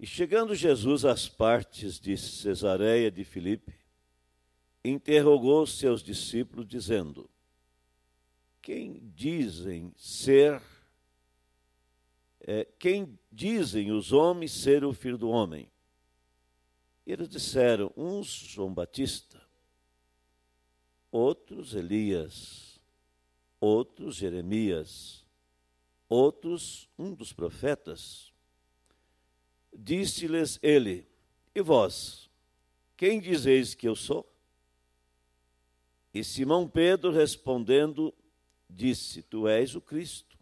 E chegando Jesus às partes de Cesareia de Filipe, interrogou seus discípulos, dizendo: Quem dizem ser, é, quem dizem os homens ser o filho do homem? E eles disseram: uns João Batista, outros Elias, outros Jeremias, outros um dos profetas. Disse-lhes ele: E vós, quem dizeis que eu sou? E Simão Pedro respondendo, disse: Tu és o Cristo,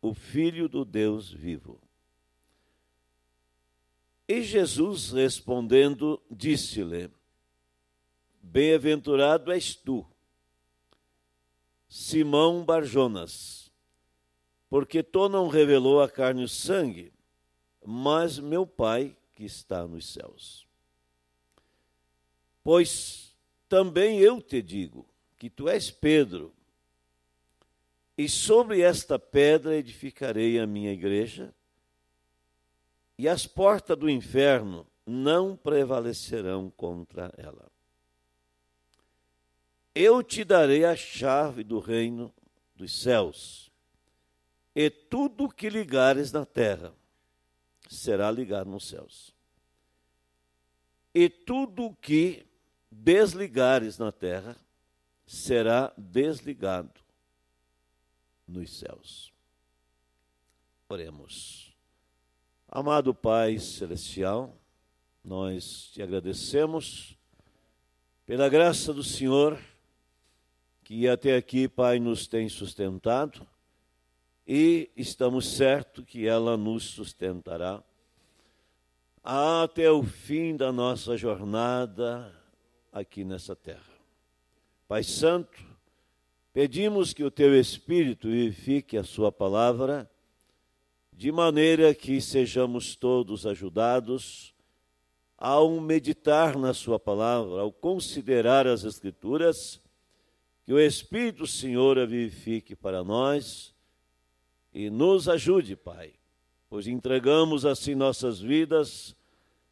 o Filho do Deus vivo. E Jesus respondendo, disse-lhe: Bem-aventurado és tu, Simão Barjonas, porque tu não revelou a carne e o sangue, mas meu Pai que está nos céus. Pois também eu te digo que tu és Pedro, e sobre esta pedra edificarei a minha igreja, e as portas do inferno não prevalecerão contra ela. Eu te darei a chave do reino dos céus, e tudo que ligares na terra será ligado nos céus. E tudo o que desligares na terra será desligado nos céus. Oremos. Amado Pai Celestial, nós te agradecemos pela graça do Senhor que até aqui, Pai, nos tem sustentado e estamos certos que ela nos sustentará até o fim da nossa jornada aqui nessa terra. Pai Santo, pedimos que o teu Espírito vivifique a sua palavra, de maneira que sejamos todos ajudados ao meditar na sua palavra, ao considerar as Escrituras, que o Espírito Senhor a vivifique para nós e nos ajude, Pai, pois entregamos assim nossas vidas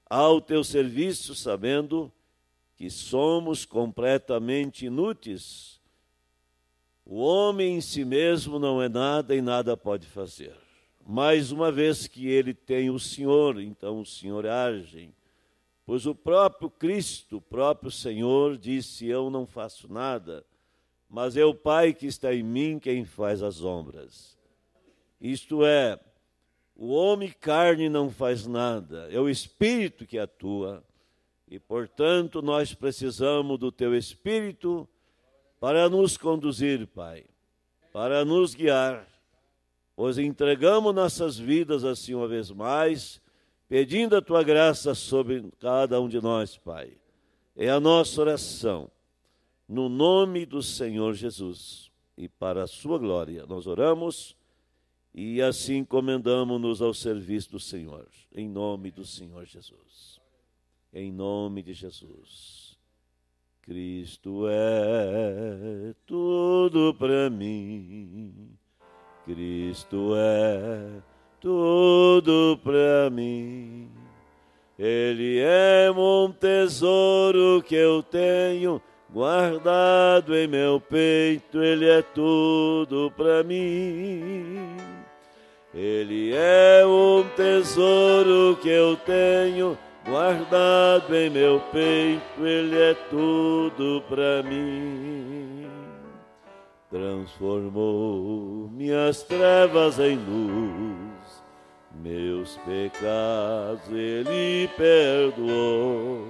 ao teu serviço, sabendo que somos completamente inúteis. O homem em si mesmo não é nada e nada pode fazer. Mais uma vez que ele tem o Senhor, então o Senhor age. Pois o próprio Cristo, o próprio Senhor, disse: Eu não faço nada, mas é o Pai que está em mim quem faz as obras. Isto é, o homem carne não faz nada, é o Espírito que atua. E, portanto, nós precisamos do Teu Espírito para nos conduzir, Pai, para nos guiar, pois entregamos nossas vidas assim uma vez mais, pedindo a Tua graça sobre cada um de nós, Pai. É a nossa oração, no nome do Senhor Jesus. E para a Sua glória, nós oramos. E assim encomendamos-nos ao serviço do Senhor, em nome do Senhor Jesus. Em nome de Jesus. Cristo é tudo para mim. Cristo é tudo para mim. Ele é um tesouro que eu tenho guardado em meu peito. Ele é tudo para mim. Ele é um tesouro que eu tenho guardado em meu peito, ele é tudo para mim. Transformou minhas trevas em luz, meus pecados ele perdoou.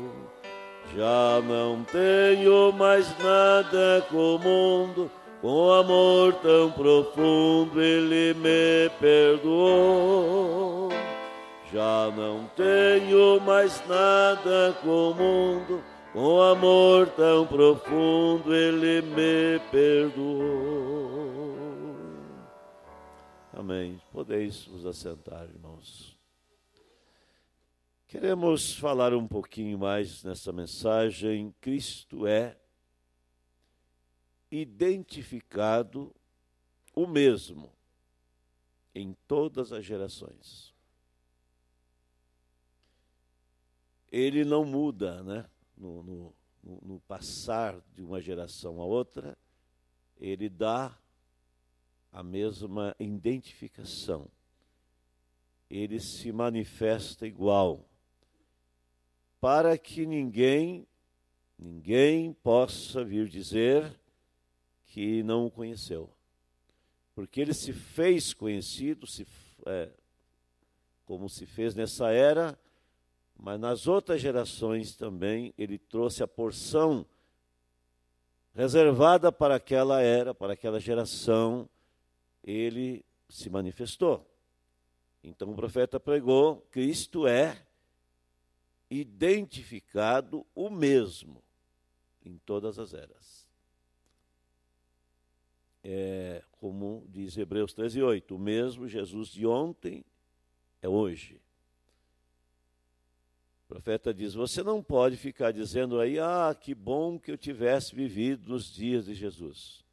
Já não tenho mais nada com o mundo com amor tão profundo ele me perdoou. Já não tenho mais nada com o mundo. Com amor tão profundo ele me perdoou. Amém. Podeis vos assentar, irmãos. Queremos falar um pouquinho mais nessa mensagem. Cristo é identificado o mesmo em todas as gerações. Ele não muda né? no, no, no passar de uma geração a outra, ele dá a mesma identificação. Ele se manifesta igual, para que ninguém, ninguém possa vir dizer que não o conheceu. Porque ele se fez conhecido, se, é, como se fez nessa era, mas nas outras gerações também ele trouxe a porção reservada para aquela era, para aquela geração, ele se manifestou. Então o profeta pregou: Cristo é identificado o mesmo em todas as eras é, como diz Hebreus 13, 8, o mesmo Jesus de ontem é hoje. O profeta diz: Você não pode ficar dizendo aí, ah, que bom que eu tivesse vivido nos dias de Jesus.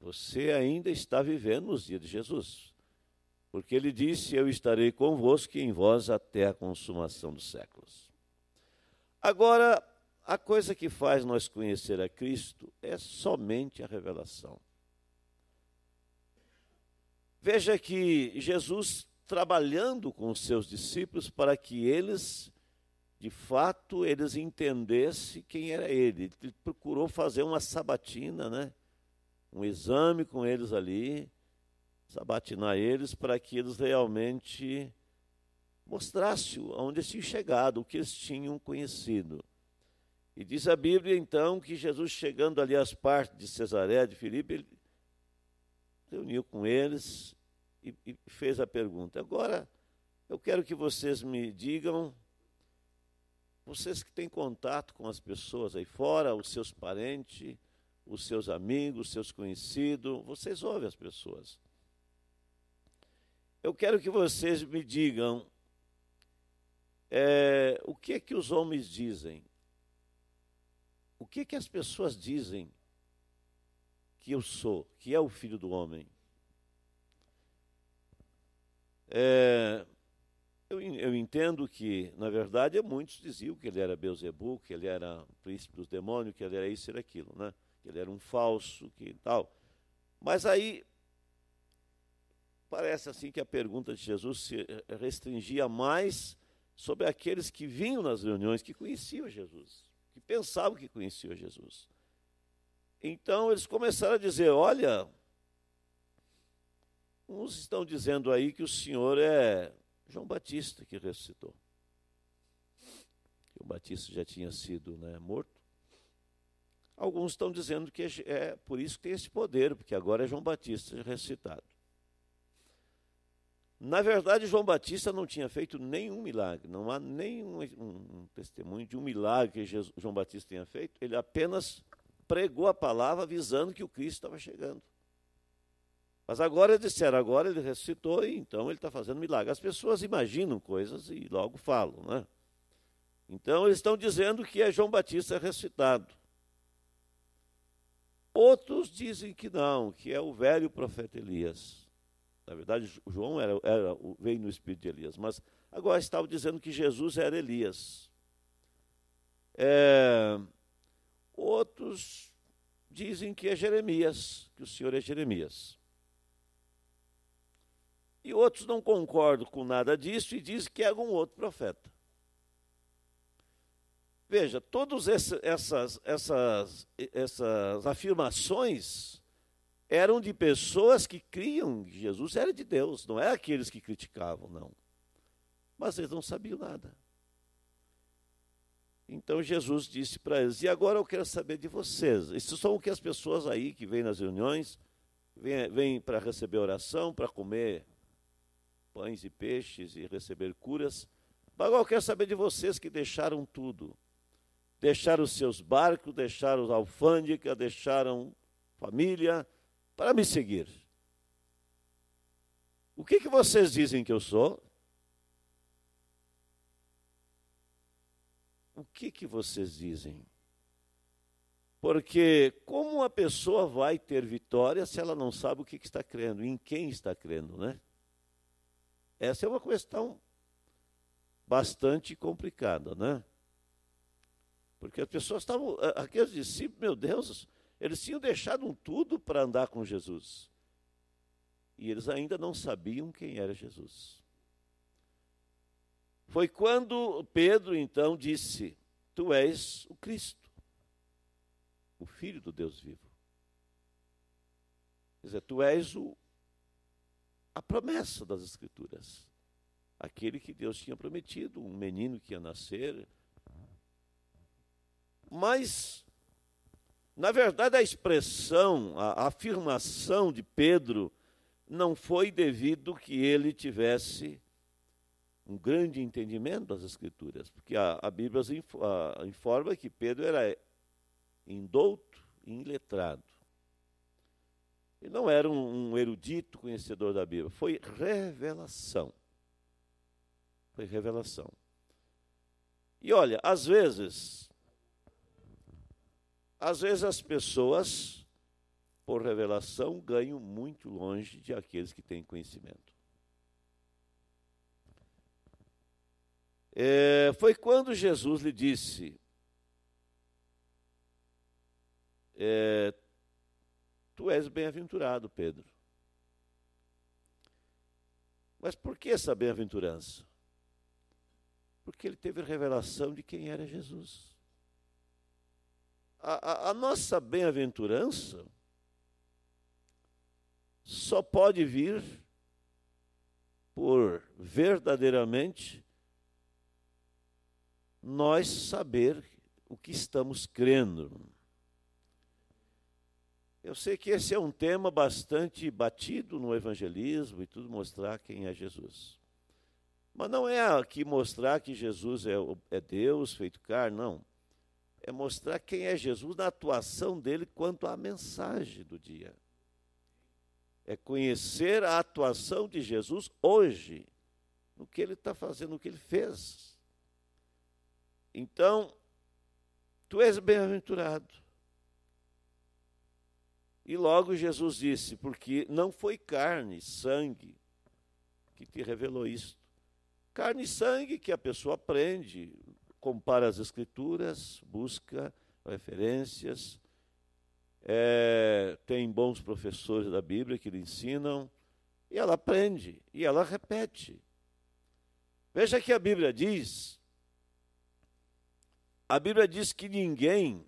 Você ainda está vivendo nos dias de Jesus. Porque ele disse: Eu estarei convosco e em vós até a consumação dos séculos. Agora, a coisa que faz nós conhecer a Cristo é somente a revelação. Veja que Jesus trabalhando com os seus discípulos para que eles, de fato, eles entendessem quem era ele. Ele procurou fazer uma sabatina, né? um exame com eles ali, sabatinar eles para que eles realmente mostrassem onde eles tinham chegado, o que eles tinham conhecido. E diz a Bíblia, então, que Jesus, chegando ali às partes de Cesaré de Filipe, ele reuniu com eles e, e fez a pergunta. Agora, eu quero que vocês me digam, vocês que têm contato com as pessoas aí fora, os seus parentes, os seus amigos, os seus conhecidos, vocês ouvem as pessoas. Eu quero que vocês me digam é, o que é que os homens dizem o que, que as pessoas dizem que eu sou, que é o filho do homem? É, eu, eu, entendo que, na verdade, muitos diziam que ele era Beuzebu, que ele era príncipe dos demônios, que ele era isso e aquilo, né? que ele era um falso, que tal. Mas aí parece assim que a pergunta de Jesus se restringia mais sobre aqueles que vinham nas reuniões, que conheciam Jesus pensavam que conheciam Jesus. Então eles começaram a dizer: Olha, uns estão dizendo aí que o Senhor é João Batista que ressuscitou. João Batista já tinha sido né, morto. Alguns estão dizendo que é, é por isso que tem esse poder, porque agora é João Batista ressuscitado. Na verdade, João Batista não tinha feito nenhum milagre, não há nenhum um, testemunho de um milagre que Jesus, João Batista tenha feito, ele apenas pregou a palavra avisando que o Cristo estava chegando. Mas agora disseram, agora ele ressuscitou e então ele está fazendo milagre. As pessoas imaginam coisas e logo falam, né? Então eles estão dizendo que é João Batista ressuscitado. Outros dizem que não, que é o velho profeta Elias. Na verdade, João era, era, veio no espírito de Elias, mas agora estava dizendo que Jesus era Elias. É, outros dizem que é Jeremias, que o Senhor é Jeremias. E outros não concordam com nada disso e dizem que é algum outro profeta. Veja, todas essas, essas, essas afirmações eram de pessoas que criam que Jesus era de Deus, não é aqueles que criticavam, não. Mas eles não sabiam nada. Então Jesus disse para eles: E agora eu quero saber de vocês. Isso são o que as pessoas aí que vêm nas reuniões, vêm, vêm para receber oração, para comer pães e peixes e receber curas. Mas agora eu quero saber de vocês que deixaram tudo. Deixaram os seus barcos, deixaram alfândega, deixaram família, para me seguir. O que, que vocês dizem que eu sou? O que, que vocês dizem? Porque como uma pessoa vai ter vitória se ela não sabe o que, que está crendo, em quem está crendo, né? Essa é uma questão bastante complicada, né? Porque as pessoas estavam, aqueles discípulos, meu Deus, eles tinham deixado um tudo para andar com Jesus. E eles ainda não sabiam quem era Jesus. Foi quando Pedro então disse: Tu és o Cristo, o Filho do Deus vivo. Quer dizer, tu és o, a promessa das Escrituras, aquele que Deus tinha prometido, um menino que ia nascer. Mas na verdade, a expressão, a afirmação de Pedro não foi devido que ele tivesse um grande entendimento das Escrituras, porque a, a Bíblia informa que Pedro era indouto e inletrado. Ele não era um, um erudito conhecedor da Bíblia, foi revelação. Foi revelação. E olha, às vezes, às vezes as pessoas, por revelação, ganham muito longe de aqueles que têm conhecimento. É, foi quando Jesus lhe disse: é, Tu és bem-aventurado, Pedro. Mas por que essa bem-aventurança? Porque ele teve revelação de quem era Jesus a, a nossa bem-aventurança só pode vir por verdadeiramente nós saber o que estamos crendo. Eu sei que esse é um tema bastante batido no evangelismo e tudo mostrar quem é Jesus. Mas não é aqui mostrar que Jesus é, é Deus feito carne, não é mostrar quem é Jesus na atuação dele quanto à mensagem do dia. É conhecer a atuação de Jesus hoje, no que ele está fazendo, no que ele fez. Então, tu és bem-aventurado. E logo Jesus disse: Porque não foi carne, sangue que te revelou isto. Carne e sangue que a pessoa aprende, compara as escrituras, busca referências, é, tem bons professores da Bíblia que lhe ensinam, e ela aprende, e ela repete. Veja que a Bíblia diz: a Bíblia diz que ninguém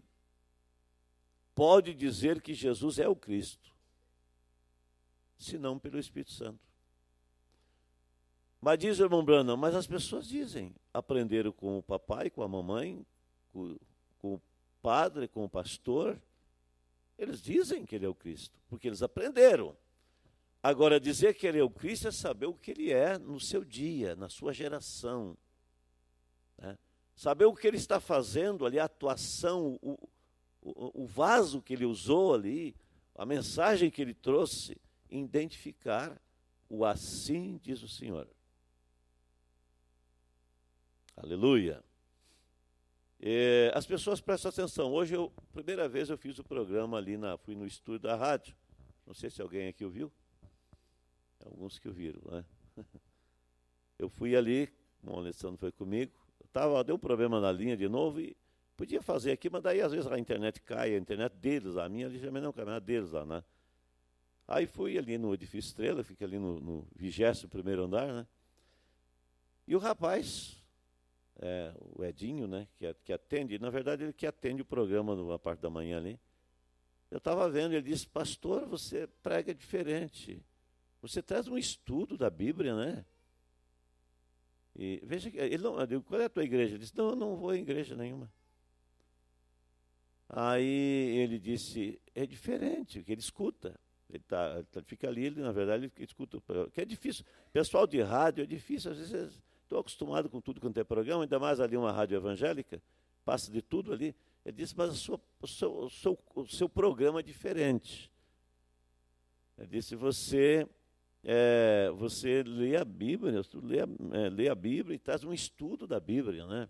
pode dizer que Jesus é o Cristo, senão pelo Espírito Santo. Mas diz o irmão Branham, mas as pessoas dizem, aprenderam com o papai, com a mamãe, com, com o padre, com o pastor. Eles dizem que ele é o Cristo, porque eles aprenderam. Agora, dizer que ele é o Cristo é saber o que ele é no seu dia, na sua geração. Né? Saber o que ele está fazendo ali, a atuação, o, o, o, vaso que ele usou ali, a mensagem que ele trouxe, identificar o assim diz o Senhor. Aleluia. É, as pessoas prestam atenção. Hoje, eu, primeira vez, eu fiz o programa ali, na, fui no estúdio da rádio. Não sei se alguém aqui ouviu. Alguns que ouviram, né? Eu fui ali, o Alessandro foi comigo. Tava, deu um problema na linha de novo e podia fazer aqui, mas daí às vezes a internet cai, a internet deles, a minha ali também não cai, mas é a deles lá, né? Aí fui ali no edifício Estrela, fica ali no, Vigésimo 21 primeiro andar, né? E o rapaz é, o Edinho, né, que, que atende, na verdade ele que atende o programa na parte da manhã ali. Eu estava vendo, ele disse, pastor, você prega diferente. Você traz um estudo da Bíblia, né? E veja que ele não, eu digo, qual é a tua igreja? Ele disse, não, eu não vou em igreja nenhuma. Aí ele disse, é diferente, que ele escuta. Ele, tá, ele tá, fica ali, ele, na verdade, ele escuta. Que é difícil. Pessoal de rádio é difícil, às vezes Estou acostumado com tudo quanto é programa, ainda mais ali uma rádio evangélica, passa de tudo ali. Ele disse, mas sua, o, seu, o, seu, o, seu, programa é diferente. Ele disse, você, é, você lê a Bíblia, né? lê a, é, lê a Bíblia e traz um estudo da Bíblia, né?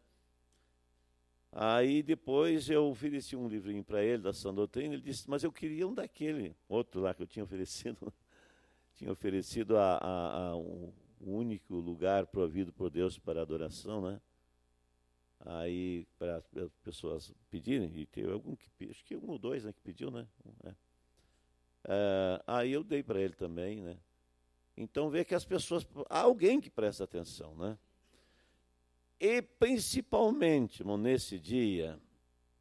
Aí depois eu ofereci um livrinho para ele, da Sã Doutrina, ele disse, mas eu queria um daquele, outro lá que eu tinha oferecido. tinha oferecido a, a, a um, o único lugar provido por Deus para adoração, né? Aí para as pessoas pedirem, e teve algum que acho que um ou dois né, que pediu, né? Um, é. aí eu dei para ele também, né? Então vê que as pessoas, há alguém que presta atenção, né? E principalmente, irmão, nesse dia,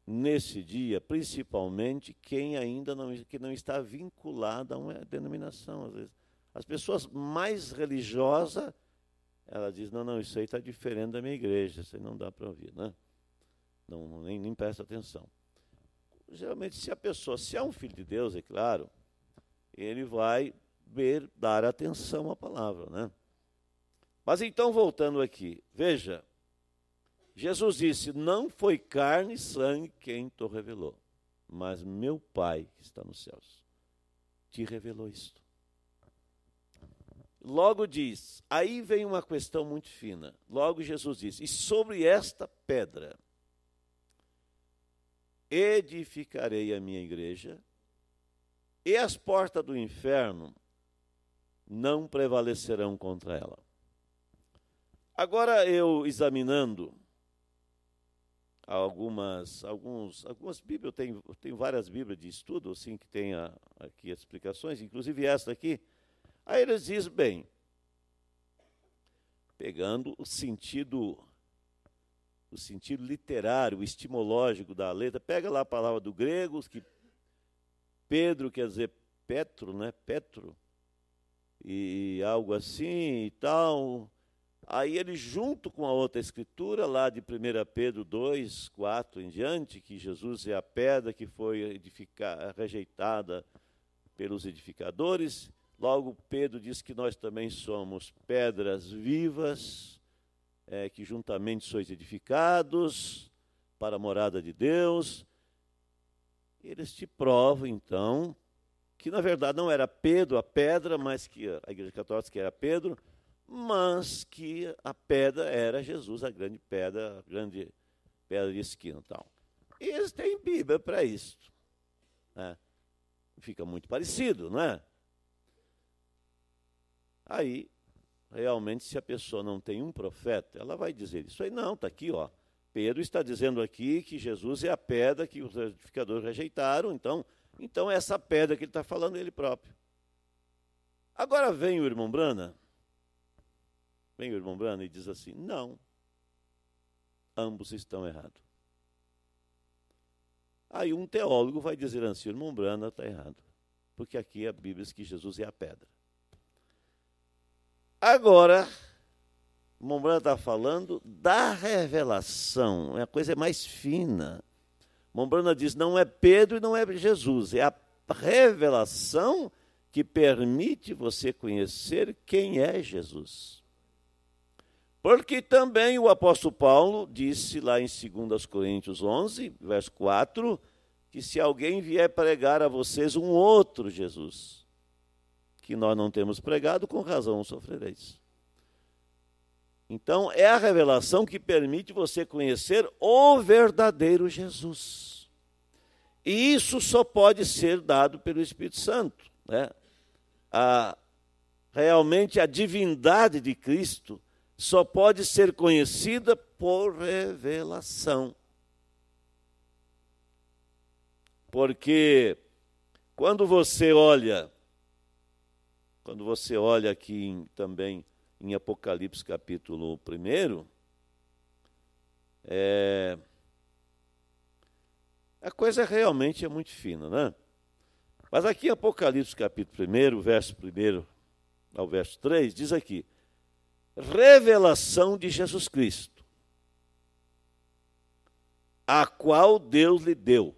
nesse dia, principalmente quem ainda não, que não está vinculado a uma denominação, às vezes as pessoas mais religiosas, ela diz, não, não, isso aí está diferente da minha igreja, isso aí não dá para ouvir, né? Não, nem, nem presta atenção. Geralmente, se a pessoa, se é um filho de Deus, é claro, ele vai ver, dar atenção à palavra, né? Mas então, voltando aqui, veja, Jesus disse: Não foi carne e sangue quem te revelou, mas meu Pai que está nos céus te revelou isto logo diz, aí vem uma questão muito fina. Logo Jesus diz: E sobre esta pedra edificarei a minha igreja, e as portas do inferno não prevalecerão contra ela. Agora eu examinando algumas alguns algumas Bíblias, eu tenho, eu tenho várias Bíblias de estudo assim que tem aqui as explicações, inclusive esta aqui, Aí eles dizem, bem, pegando o sentido o sentido literário, estimológico da letra, pega lá a palavra do grego, que Pedro quer dizer Petro, né? Petro, e, algo assim e tal. Aí ele, junto com a outra escritura, lá de 1 Pedro 2, 4 em diante, que Jesus é a pedra que foi edificar, rejeitada pelos edificadores, Logo, Pedro diz que nós também somos pedras vivas, é, que juntamente sois edificados para a morada de Deus. Eles te provam, então, que na verdade não era Pedro a pedra, mas que a Igreja Católica era Pedro, mas que a pedra era Jesus, a grande pedra, a grande pedra de esquina. Tal. Eles têm Bíblia para isso. Né? Fica muito parecido, não é? Aí, realmente, se a pessoa não tem um profeta, ela vai dizer isso aí, não, está aqui, ó. Pedro está dizendo aqui que Jesus é a pedra que os edificadores rejeitaram, então, então é essa pedra que ele está falando ele próprio. Agora vem o irmão Brana, vem o irmão Brana e diz assim: não, ambos estão errados. Aí um teólogo vai dizer assim: o irmão Brana está errado, porque aqui é a Bíblia diz que Jesus é a pedra. Agora, Montblanc está falando da revelação, é a coisa mais fina. Mombrana diz: não é Pedro e não é Jesus, é a revelação que permite você conhecer quem é Jesus. Porque também o apóstolo Paulo disse lá em 2 Coríntios 11, verso 4, que se alguém vier pregar a vocês um outro Jesus, que nós não temos pregado, com razão sofrereis. Então, é a revelação que permite você conhecer o verdadeiro Jesus. E isso só pode ser dado pelo Espírito Santo. Né? A, realmente, a divindade de Cristo só pode ser conhecida por revelação. Porque quando você olha quando você olha aqui em, também em Apocalipse capítulo 1, é, a coisa realmente é muito fina, né? Mas aqui Apocalipse capítulo 1, verso 1 ao verso 3, diz aqui: revelação de Jesus Cristo, a qual Deus lhe deu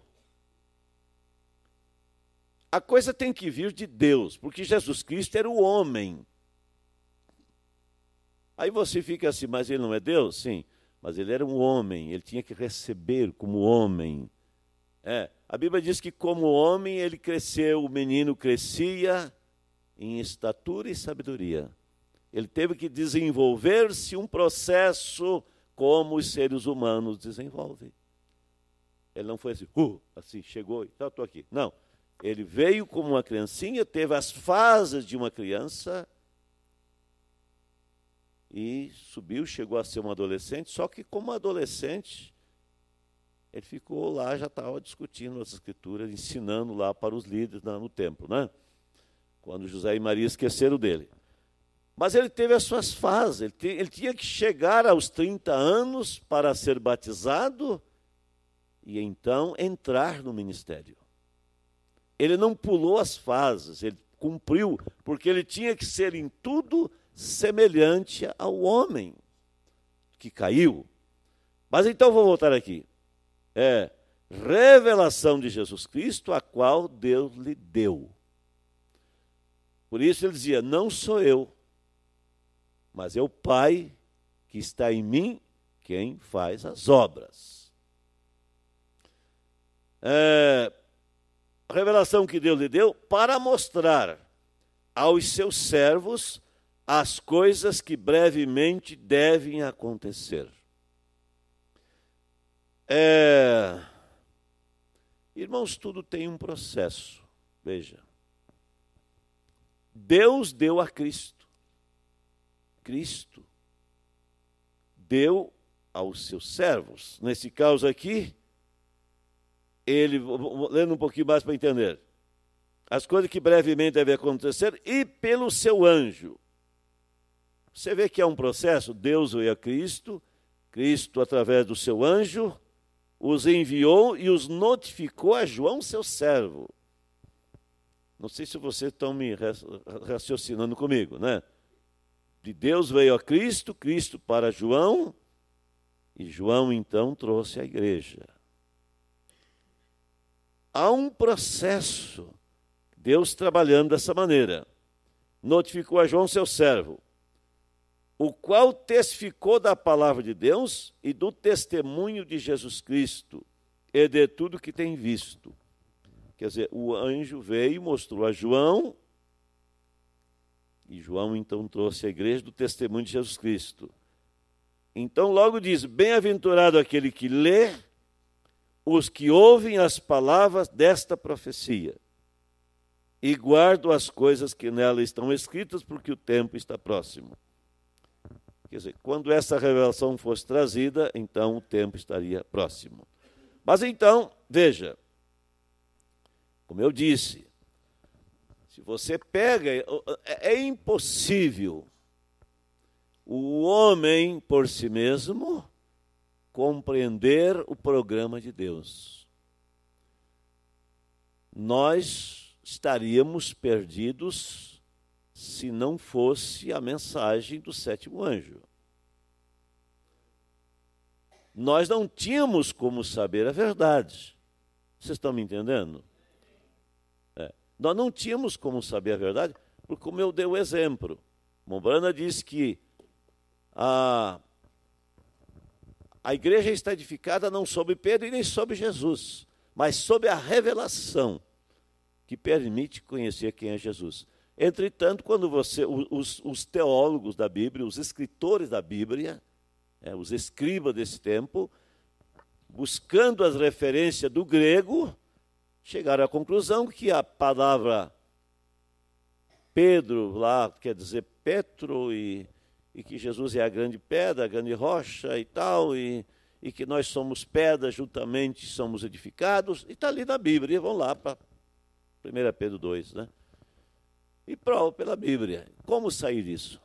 a coisa tem que vir de Deus, porque Jesus Cristo era o homem. Aí você fica assim, mas ele não é Deus? Sim, mas ele era um homem, ele tinha que receber como homem. É, a Bíblia diz que, como homem, ele cresceu, o menino crescia em estatura e sabedoria. Ele teve que desenvolver-se um processo como os seres humanos desenvolvem. Ele não foi assim, uh, assim, chegou e estou aqui. Não, ele veio como uma criancinha, teve as fases de uma criança e subiu, chegou a ser um adolescente, só que como adolescente, ele ficou lá, já estava discutindo as escrituras, ensinando lá para os líderes no templo, né? Quando José e Maria esqueceram dele. Mas ele teve as suas fases, ele, te, ele tinha que chegar aos 30 anos para ser batizado e então entrar no ministério ele não pulou as fases, ele cumpriu, porque ele tinha que ser em tudo semelhante ao homem que caiu. Mas então vou voltar aqui. É revelação de Jesus Cristo, a qual Deus lhe deu. Por isso ele dizia: Não sou eu, mas é o Pai que está em mim quem faz as obras. É, a revelação que Deus lhe deu para mostrar aos seus servos as coisas que brevemente devem acontecer. É... Irmãos, tudo tem um processo. Veja. Deus deu a Cristo. Cristo deu aos seus servos. Nesse caso aqui, ele, lendo um pouquinho mais para entender, as coisas que brevemente devem acontecer e pelo seu anjo. Você vê que é um processo, Deus veio a Cristo, Cristo através do seu anjo, os enviou e os notificou a João, seu servo. Não sei se vocês estão me raciocinando comigo, né? De Deus veio a Cristo, Cristo para João, e João então trouxe a igreja há um processo. Deus trabalhando dessa maneira. Notificou a João, seu servo, o qual testificou da palavra de Deus e do testemunho de Jesus Cristo e de tudo que tem visto. Quer dizer, o anjo veio, mostrou a João, e João então trouxe a igreja do testemunho de Jesus Cristo. Então, logo diz: Bem-aventurado aquele que lê os que ouvem as palavras desta profecia e guardam as coisas que nela estão escritas, porque o tempo está próximo. Quer dizer, quando essa revelação fosse trazida, então o tempo estaria próximo. Mas então, veja, como eu disse, se você pega, é, é impossível o homem por si mesmo compreender o programa de Deus. Nós estaríamos perdidos se não fosse a mensagem do sétimo anjo. Nós não tínhamos como saber a verdade. Vocês estão me entendendo? É. Nós não tínhamos como saber a verdade, porque como eu dei o exemplo, Mombrana diz que a a igreja está edificada não sobre Pedro e nem sobre Jesus, mas sobre a revelação que permite conhecer quem é Jesus. Entretanto, quando você, os, os teólogos da Bíblia, os escritores da Bíblia, é, os escribas desse tempo, buscando as referências do grego, chegaram à conclusão que a palavra Pedro lá quer dizer Petro e e que Jesus é a grande pedra, a grande rocha e tal, e, e que nós somos pedra, juntamente somos edificados, e está ali na Bíblia, vão lá para 1 Pedro 2, né? E prova pela Bíblia. Como sair disso?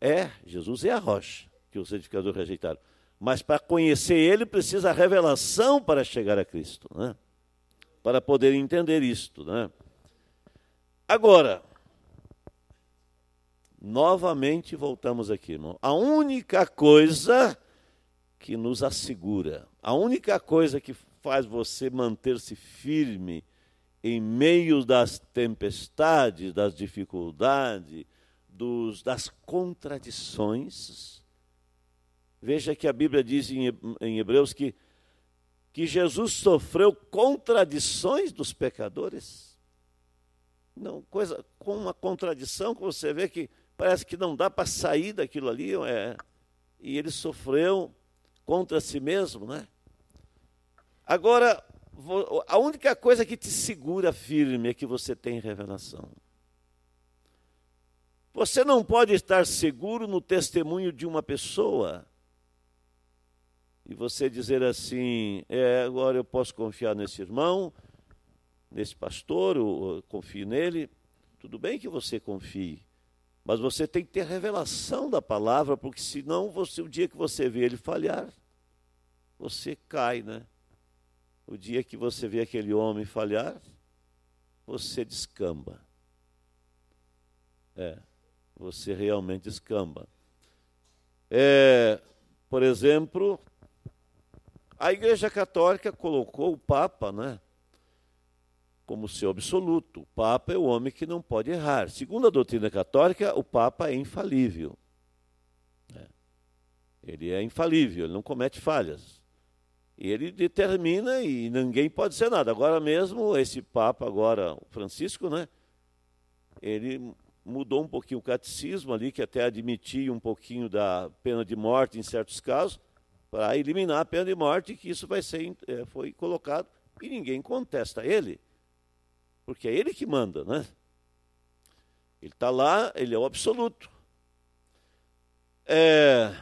É, Jesus é a rocha que os edificadores rejeitaram. Mas para conhecer ele precisa a revelação para chegar a Cristo, né? Para poder entender isto, né? Agora, Novamente voltamos aqui, irmão. A única coisa que nos assegura, a única coisa que faz você manter-se firme em meio das tempestades, das dificuldades, dos, das contradições. Veja que a Bíblia diz em Hebreus que, que Jesus sofreu contradições dos pecadores. Não, coisa com uma contradição que você vê que parece que não dá para sair daquilo ali, é, e ele sofreu contra si mesmo, né? Agora, a única coisa que te segura firme é que você tem revelação. Você não pode estar seguro no testemunho de uma pessoa e você dizer assim: é, agora eu posso confiar nesse irmão, nesse pastor, eu confio nele. Tudo bem que você confie, mas você tem que ter revelação da palavra, porque senão você, o dia que você vê ele falhar, você cai, né? O dia que você vê aquele homem falhar, você descamba. É, você realmente descamba. É, por exemplo, a Igreja Católica colocou o Papa, né? como seu absoluto. O Papa é o homem que não pode errar. Segundo a doutrina católica, o Papa é infalível. É. Ele é infalível, ele não comete falhas. ele determina e ninguém pode ser nada. Agora mesmo, esse Papa, agora, o Francisco, né? Ele mudou um pouquinho o catecismo ali, que até admitia um pouquinho da pena de morte em certos casos, para eliminar a pena de morte, que isso vai ser, é, foi colocado, e ninguém contesta ele porque é ele que manda, né? Ele está lá, ele é o absoluto. É,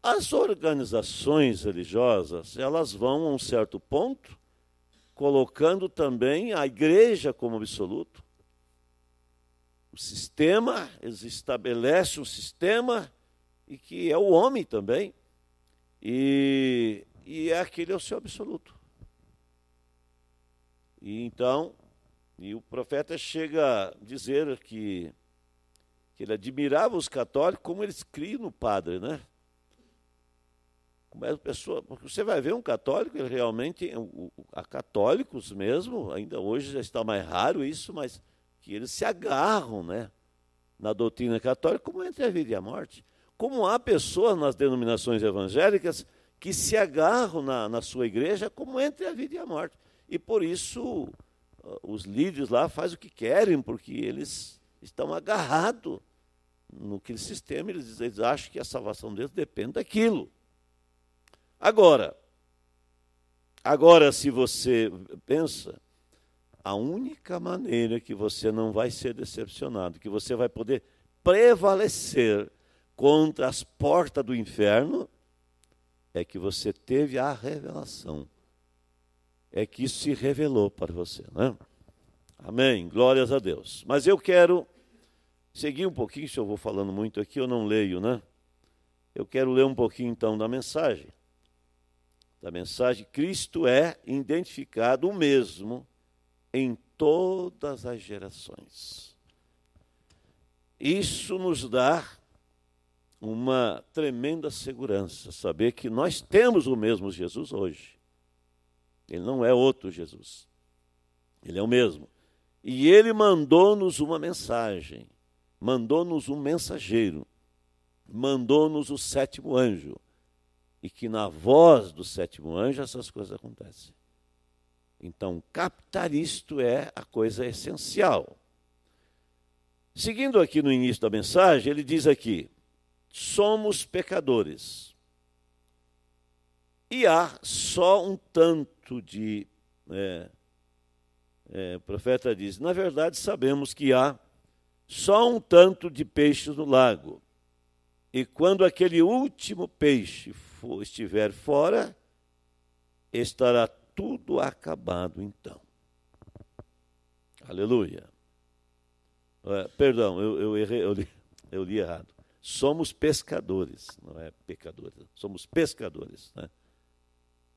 as organizações religiosas, elas vão a um certo ponto colocando também a igreja como absoluto. O sistema, eles estabelecem um sistema e que é o homem também. E, e é aquele é o seu absoluto. E então, e o profeta chega a dizer que, que ele admirava os católicos como eles criam no padre, né? Como é pessoa, porque você vai ver um católico, ele realmente, a católicos mesmo, ainda hoje já está mais raro isso, mas que eles se agarram, né? Na doutrina católica, como entre a vida e a morte. Como há pessoas nas denominações evangélicas que se agarram na, na sua igreja como entre a vida e a morte. E por isso os líderes lá fazem o que querem, porque eles estão agarrados no que sistema, eles, eles acham que a salvação deles depende daquilo. Agora, agora se você pensa, a única maneira que você não vai ser decepcionado, que você vai poder prevalecer contra as portas do inferno, é que você teve a revelação é que isso se revelou para você, né? Amém. Glórias a Deus. Mas eu quero seguir um pouquinho, se eu vou falando muito aqui, eu não leio, né? Eu quero ler um pouquinho então da mensagem. Da mensagem, Cristo é identificado o mesmo em todas as gerações. Isso nos dá uma tremenda segurança, saber que nós temos o mesmo Jesus hoje. Ele não é outro Jesus. Ele é o mesmo. E ele mandou-nos uma mensagem, mandou-nos um mensageiro, mandou-nos o sétimo anjo. E que na voz do sétimo anjo essas coisas acontecem. Então, captar isto é a coisa essencial. Seguindo aqui no início da mensagem, ele diz aqui: somos pecadores. E há só um tanto fato de. É, é, o profeta diz: Na verdade, sabemos que há só um tanto de peixes no lago. E quando aquele último peixe for, estiver fora, estará tudo acabado então. Aleluia. É, perdão, eu, eu, errei, eu, li, eu li errado. Somos pescadores, não é pecadores, somos pescadores. Né?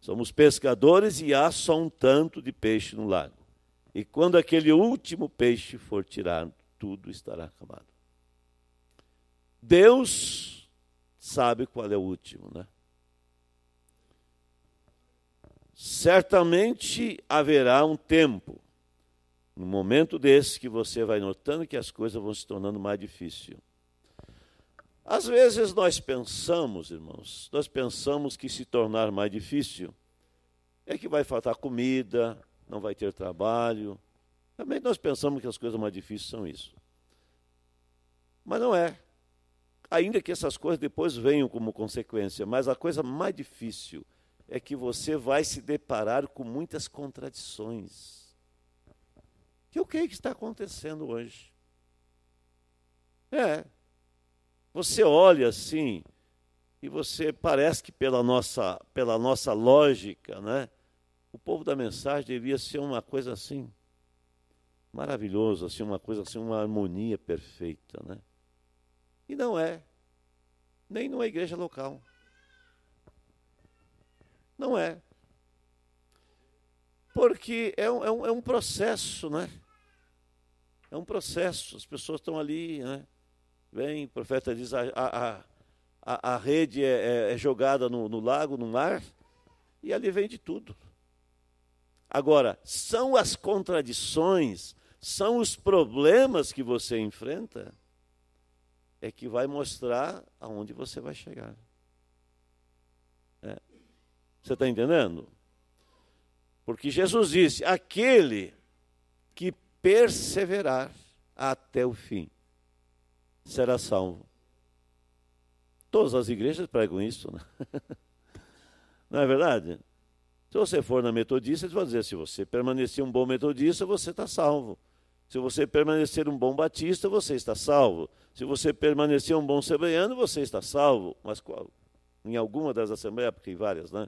Somos pescadores e há só um tanto de peixe no lago. E quando aquele último peixe for tirado, tudo estará acabado. Deus sabe qual é o último, né? Certamente haverá um tempo, um momento desse que você vai notando que as coisas vão se tornando mais difíceis. Às vezes nós pensamos, irmãos, nós pensamos que se tornar mais difícil é que vai faltar comida, não vai ter trabalho. Também nós pensamos que as coisas mais difíceis são isso. Mas não é. Ainda que essas coisas depois venham como consequência, mas a coisa mais difícil é que você vai se deparar com muitas contradições. Que é o que, é que está acontecendo hoje? É, você olha assim e você parece que pela nossa, pela nossa lógica, né? O povo da mensagem devia ser uma coisa assim maravilhoso, assim uma coisa assim, uma harmonia perfeita, né? E não é nem numa igreja local. Não é. Porque é um, é um, é um processo, né? É um processo, as pessoas estão ali, né? Vem, o profeta diz: a, a, a, a rede é, é, é jogada no, no lago, no mar, e ali vem de tudo. Agora, são as contradições, são os problemas que você enfrenta, é que vai mostrar aonde você vai chegar. É. Você está entendendo? Porque Jesus disse: aquele que perseverar até o fim, será salvo. Todas as igrejas pregam isso, né? não é verdade? Se você for na metodista, eles vão dizer: se você permanecer um bom metodista, você está salvo. Se você permanecer um bom batista, você está salvo. Se você permanecer um bom assembleiano, você está salvo. Mas qual? Em alguma das assembleias, porque tem várias, né?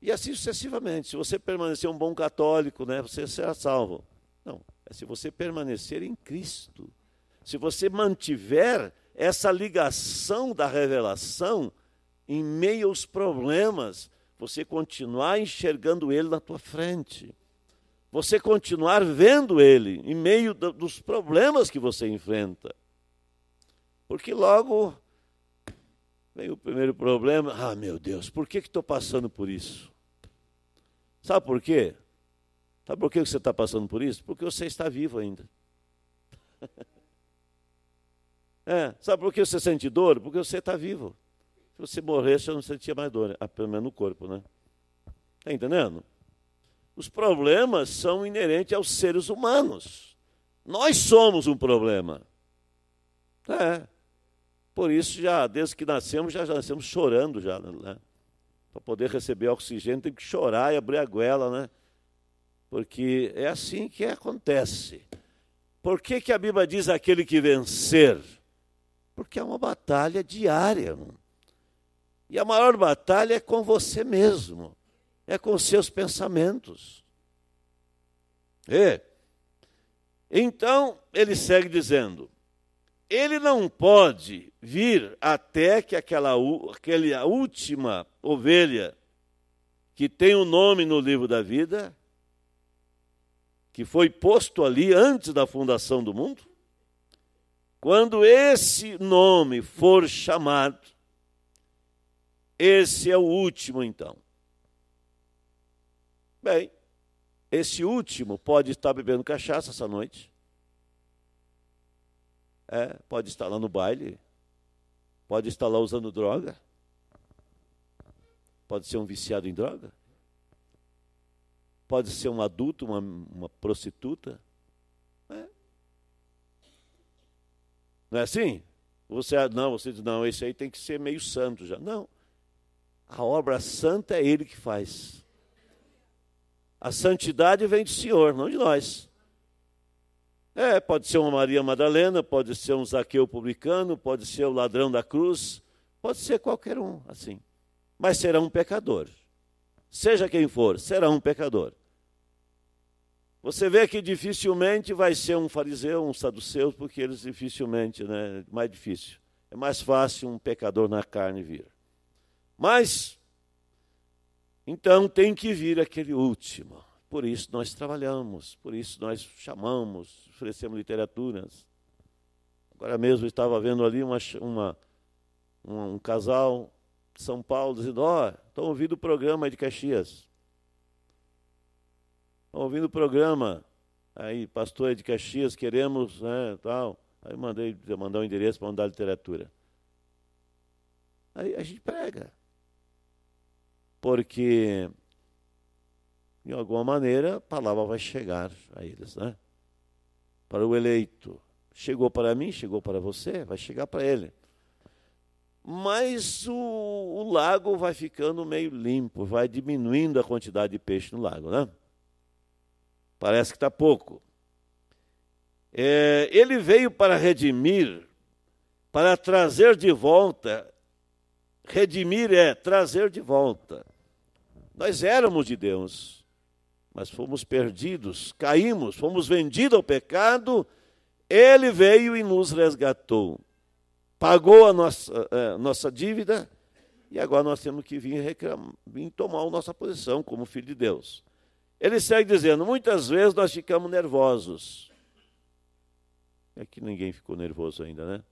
E assim sucessivamente. Se você permanecer um bom católico, né, você será salvo. Não. É se você permanecer em Cristo se você mantiver essa ligação da revelação em meio aos problemas, você continuar enxergando ele na tua frente. Você continuar vendo ele em meio dos problemas que você enfrenta. Porque logo vem o primeiro problema. Ah, meu Deus, por que estou passando por isso? Sabe por quê? Sabe por que você está passando por isso? Porque você está vivo ainda. É, sabe por que você sente dor? Porque você está vivo. Se você morresse, eu não sentia mais dor, ah, pelo menos no corpo, né? Está entendendo? Os problemas são inerentes aos seres humanos. Nós somos um problema. É. Por isso, já desde que nascemos, já, já nascemos chorando já, né? Para poder receber oxigênio, tem que chorar e abrir a goela, né? Porque é assim que acontece. Por que, que a Bíblia diz aquele que vencer? Porque é uma batalha diária. E a maior batalha é com você mesmo, é com seus pensamentos. E, é. então, ele segue dizendo: ele não pode vir até que aquela, aquela última ovelha que tem o um nome no livro da vida, que foi posto ali antes da fundação do mundo, quando esse nome for chamado, esse é o último, então. Bem, esse último pode estar bebendo cachaça essa noite. É, pode estar lá no baile. Pode estar lá usando droga. Pode ser um viciado em droga. Pode ser um adulto, uma, uma prostituta Não é assim? Você, ah, não, você diz, não, esse aí tem que ser meio santo já. Não. A obra santa é ele que faz. A santidade vem do Senhor, não de nós. É, pode ser uma Maria Madalena, pode ser um Zaqueu publicano, pode ser o ladrão da cruz, pode ser qualquer um assim. Mas será um pecador. Seja quem for, será um pecador. Você vê que dificilmente vai ser um fariseu, um saduceu, porque eles dificilmente, né, é mais difícil. É mais fácil um pecador na carne vir. Mas então tem que vir aquele último. Por isso nós trabalhamos, por isso nós chamamos, oferecemos literaturas. Agora mesmo estava vendo ali uma, uma, um, um casal de São Paulo dizendo: Ó, oh, estão ouvindo o programa de Caxias ouvindo o programa. Aí, pastor de Caxias, queremos, né, tal. Aí mandei mandar um endereço para mandar literatura. Aí a gente prega. Porque, de alguma maneira, a palavra vai chegar a eles, né? Para o eleito. Chegou para mim, chegou para você, vai chegar para ele. Mas o, o lago vai ficando meio limpo, vai diminuindo a quantidade de peixe no lago, né? Parece que está pouco. É, ele veio para redimir, para trazer de volta. Redimir é trazer de volta. Nós éramos de Deus, mas fomos perdidos, caímos, fomos vendidos ao pecado. Ele veio e nos resgatou. Pagou a nossa, a nossa dívida e agora nós temos que vir, reclamar, vir tomar a nossa posição como filho de Deus. Ele segue dizendo: muitas vezes nós ficamos nervosos. É que ninguém ficou nervoso ainda, né?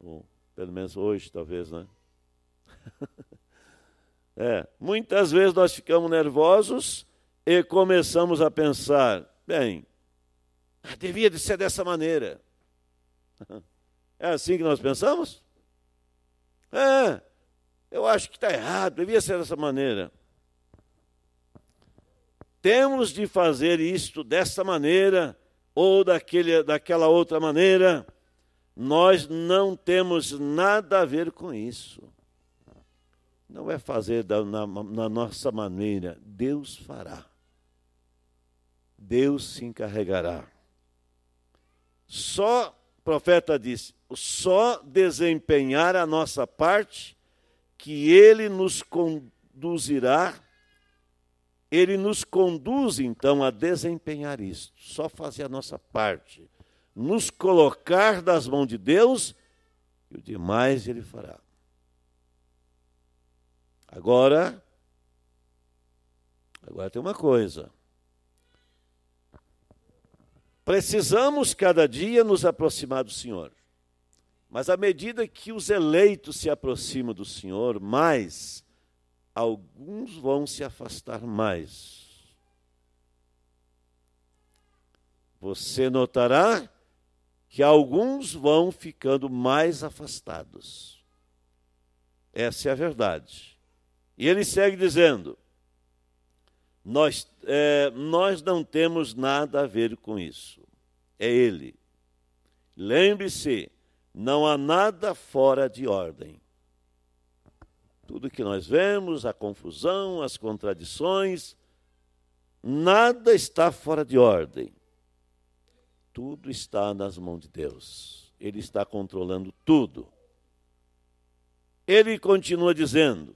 Bom, pelo menos hoje, talvez, né? é, muitas vezes nós ficamos nervosos e começamos a pensar: bem, ah, devia de ser dessa maneira. É assim que nós pensamos? É, eu acho que está errado, devia ser dessa maneira temos de fazer isto desta maneira ou daquele, daquela outra maneira. Nós não temos nada a ver com isso. Não é fazer da, na, na nossa maneira, Deus fará. Deus se encarregará. Só, o profeta disse, só desempenhar a nossa parte, que Ele nos conduzirá ele nos conduz então a desempenhar isto, só fazer a nossa parte, nos colocar das mãos de Deus e o demais ele fará. Agora, agora tem uma coisa. Precisamos cada dia nos aproximar do Senhor. Mas à medida que os eleitos se aproximam do Senhor, mais alguns vão se afastar mais. Você notará que alguns vão ficando mais afastados. Essa é a verdade. E ele segue dizendo: nós, é, nós não temos nada a ver com isso. É ele. Lembre-se, não há nada fora de ordem tudo que nós vemos, a confusão, as contradições, nada está fora de ordem. Tudo está nas mãos de Deus. Ele está controlando tudo. Ele continua dizendo: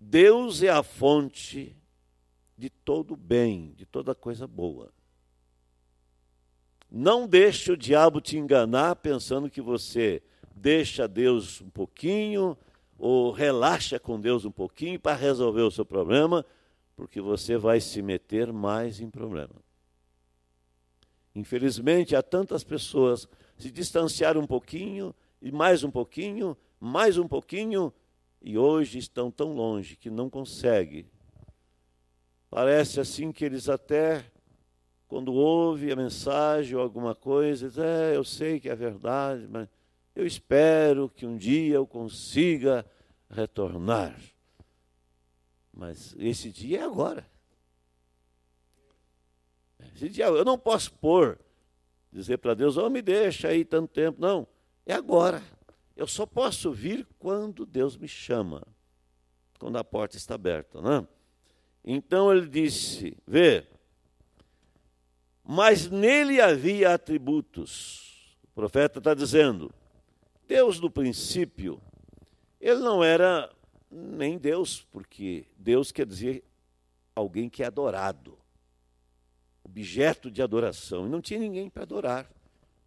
Deus é a fonte de todo bem, de toda coisa boa. Não deixe o diabo te enganar pensando que você deixa Deus um pouquinho, ou relaxa com Deus um pouquinho para resolver o seu problema, porque você vai se meter mais em problema. Infelizmente, há tantas pessoas se distanciaram um pouquinho, e mais um pouquinho, mais um pouquinho, e hoje estão tão longe que não conseguem. Parece assim que eles até, quando ouvem a mensagem ou alguma coisa, dizem, é, eu sei que é verdade, mas eu espero que um dia eu consiga retornar. Mas esse dia é agora. Esse dia eu não posso pôr, dizer para Deus, oh, me deixa aí tanto tempo. Não, é agora. Eu só posso vir quando Deus me chama, quando a porta está aberta. Né? Então ele disse: Vê, mas nele havia atributos. O profeta está dizendo: Deus do princípio, ele não era nem Deus, porque Deus quer dizer alguém que é adorado, objeto de adoração. E não tinha ninguém para adorar.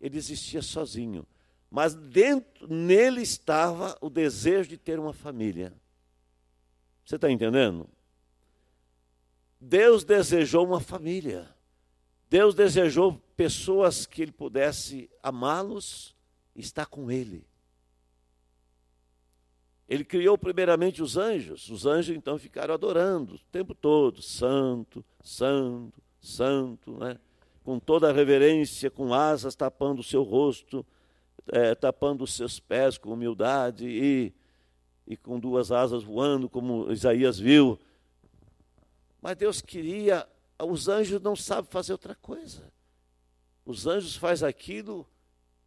Ele existia sozinho. Mas dentro nele estava o desejo de ter uma família. Você está entendendo? Deus desejou uma família. Deus desejou pessoas que ele pudesse amá-los, estar com ele. Ele criou primeiramente os anjos. Os anjos então ficaram adorando o tempo todo, santo, santo, santo, né? com toda a reverência, com asas tapando o seu rosto, é, tapando os seus pés com humildade e, e com duas asas voando, como Isaías viu. Mas Deus queria, os anjos não sabem fazer outra coisa. Os anjos fazem aquilo,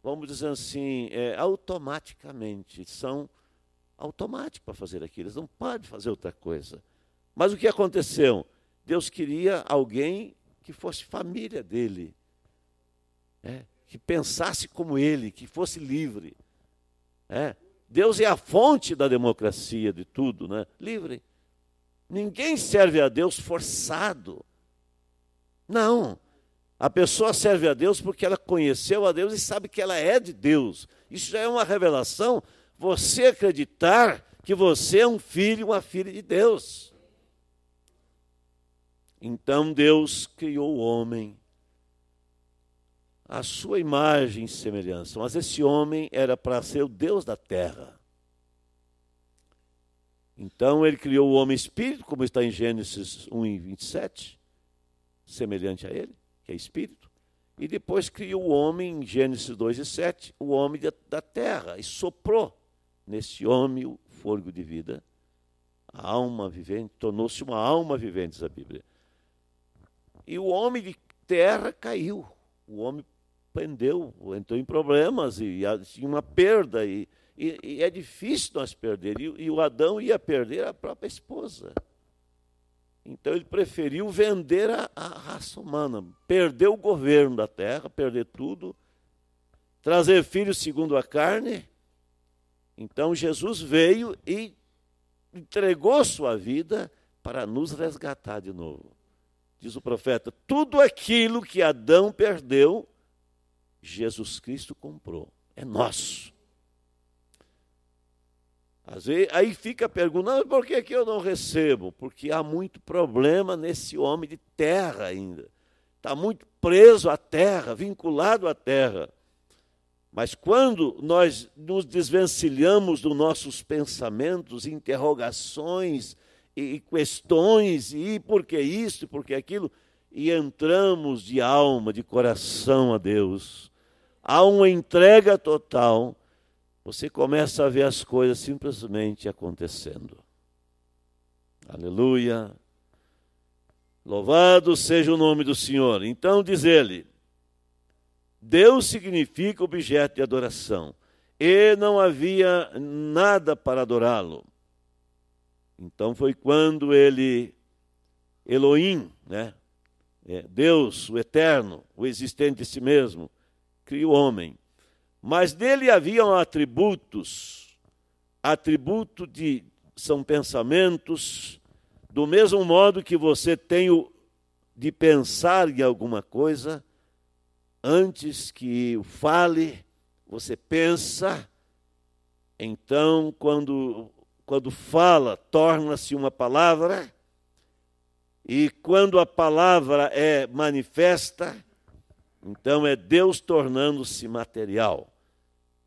vamos dizer assim, é, automaticamente, são automático para fazer aquilo, eles não podem fazer outra coisa. Mas o que aconteceu? Deus queria alguém que fosse família dele, é, que pensasse como ele, que fosse livre. É. Deus é a fonte da democracia, de tudo, né? livre. Ninguém serve a Deus forçado. Não. A pessoa serve a Deus porque ela conheceu a Deus e sabe que ela é de Deus. Isso já é uma revelação você acreditar que você é um filho, uma filha de Deus. Então Deus criou o homem à sua imagem e semelhança, mas esse homem era para ser o Deus da terra. Então ele criou o homem espírito, como está em Gênesis 1 e 27, semelhante a ele, que é espírito. E depois criou o homem, em Gênesis 2 e 7, o homem da terra, e soprou nesse homem o fôlego de vida, a alma vivente, tornou-se uma alma vivente, diz a Bíblia. E o homem de terra caiu, o homem pendeu, entrou em problemas e, e tinha uma perda. E, e, e, é difícil nós perder. E, e o Adão ia perder a própria esposa. Então ele preferiu vender a, a raça humana, perder o governo da terra, perder tudo, trazer filhos segundo a carne então Jesus veio e entregou sua vida para nos resgatar de novo. Diz o profeta: tudo aquilo que Adão perdeu, Jesus Cristo comprou. É nosso. Às vezes, aí fica a pergunta, por que, que eu não recebo? Porque há muito problema nesse homem de terra ainda. Está muito preso à terra, vinculado à terra. Mas quando nós nos desvencilhamos dos nossos pensamentos, interrogações e questões, e por que isso, e por que aquilo, e entramos de alma, de coração a Deus, há uma entrega total, você começa a ver as coisas simplesmente acontecendo. Aleluia! Louvado seja o nome do Senhor. Então diz ele: Deus significa objeto de adoração, e não havia nada para adorá-lo. Então foi quando ele, Elohim, né? É, Deus, o eterno, o existente de si mesmo, criou o homem. Mas nele haviam atributos, atributo de são pensamentos, do mesmo modo que você tem o de pensar em alguma coisa, Antes que o fale, você pensa. Então, quando, quando fala, torna-se uma palavra. E quando a palavra é manifesta, então é Deus tornando-se material.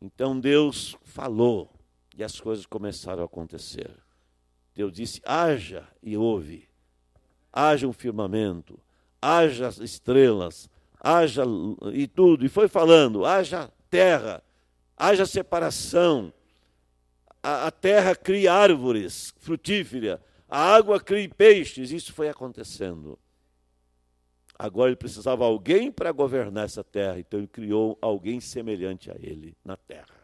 Então Deus falou e as coisas começaram a acontecer. Deus disse: haja e ouve, haja um firmamento, haja estrelas, haja e tudo, e foi falando, haja terra, haja separação, a, a terra cria árvores frutífera, a água cria peixes, isso foi acontecendo. Agora ele precisava de alguém para governar essa terra, então ele criou alguém semelhante a ele na terra.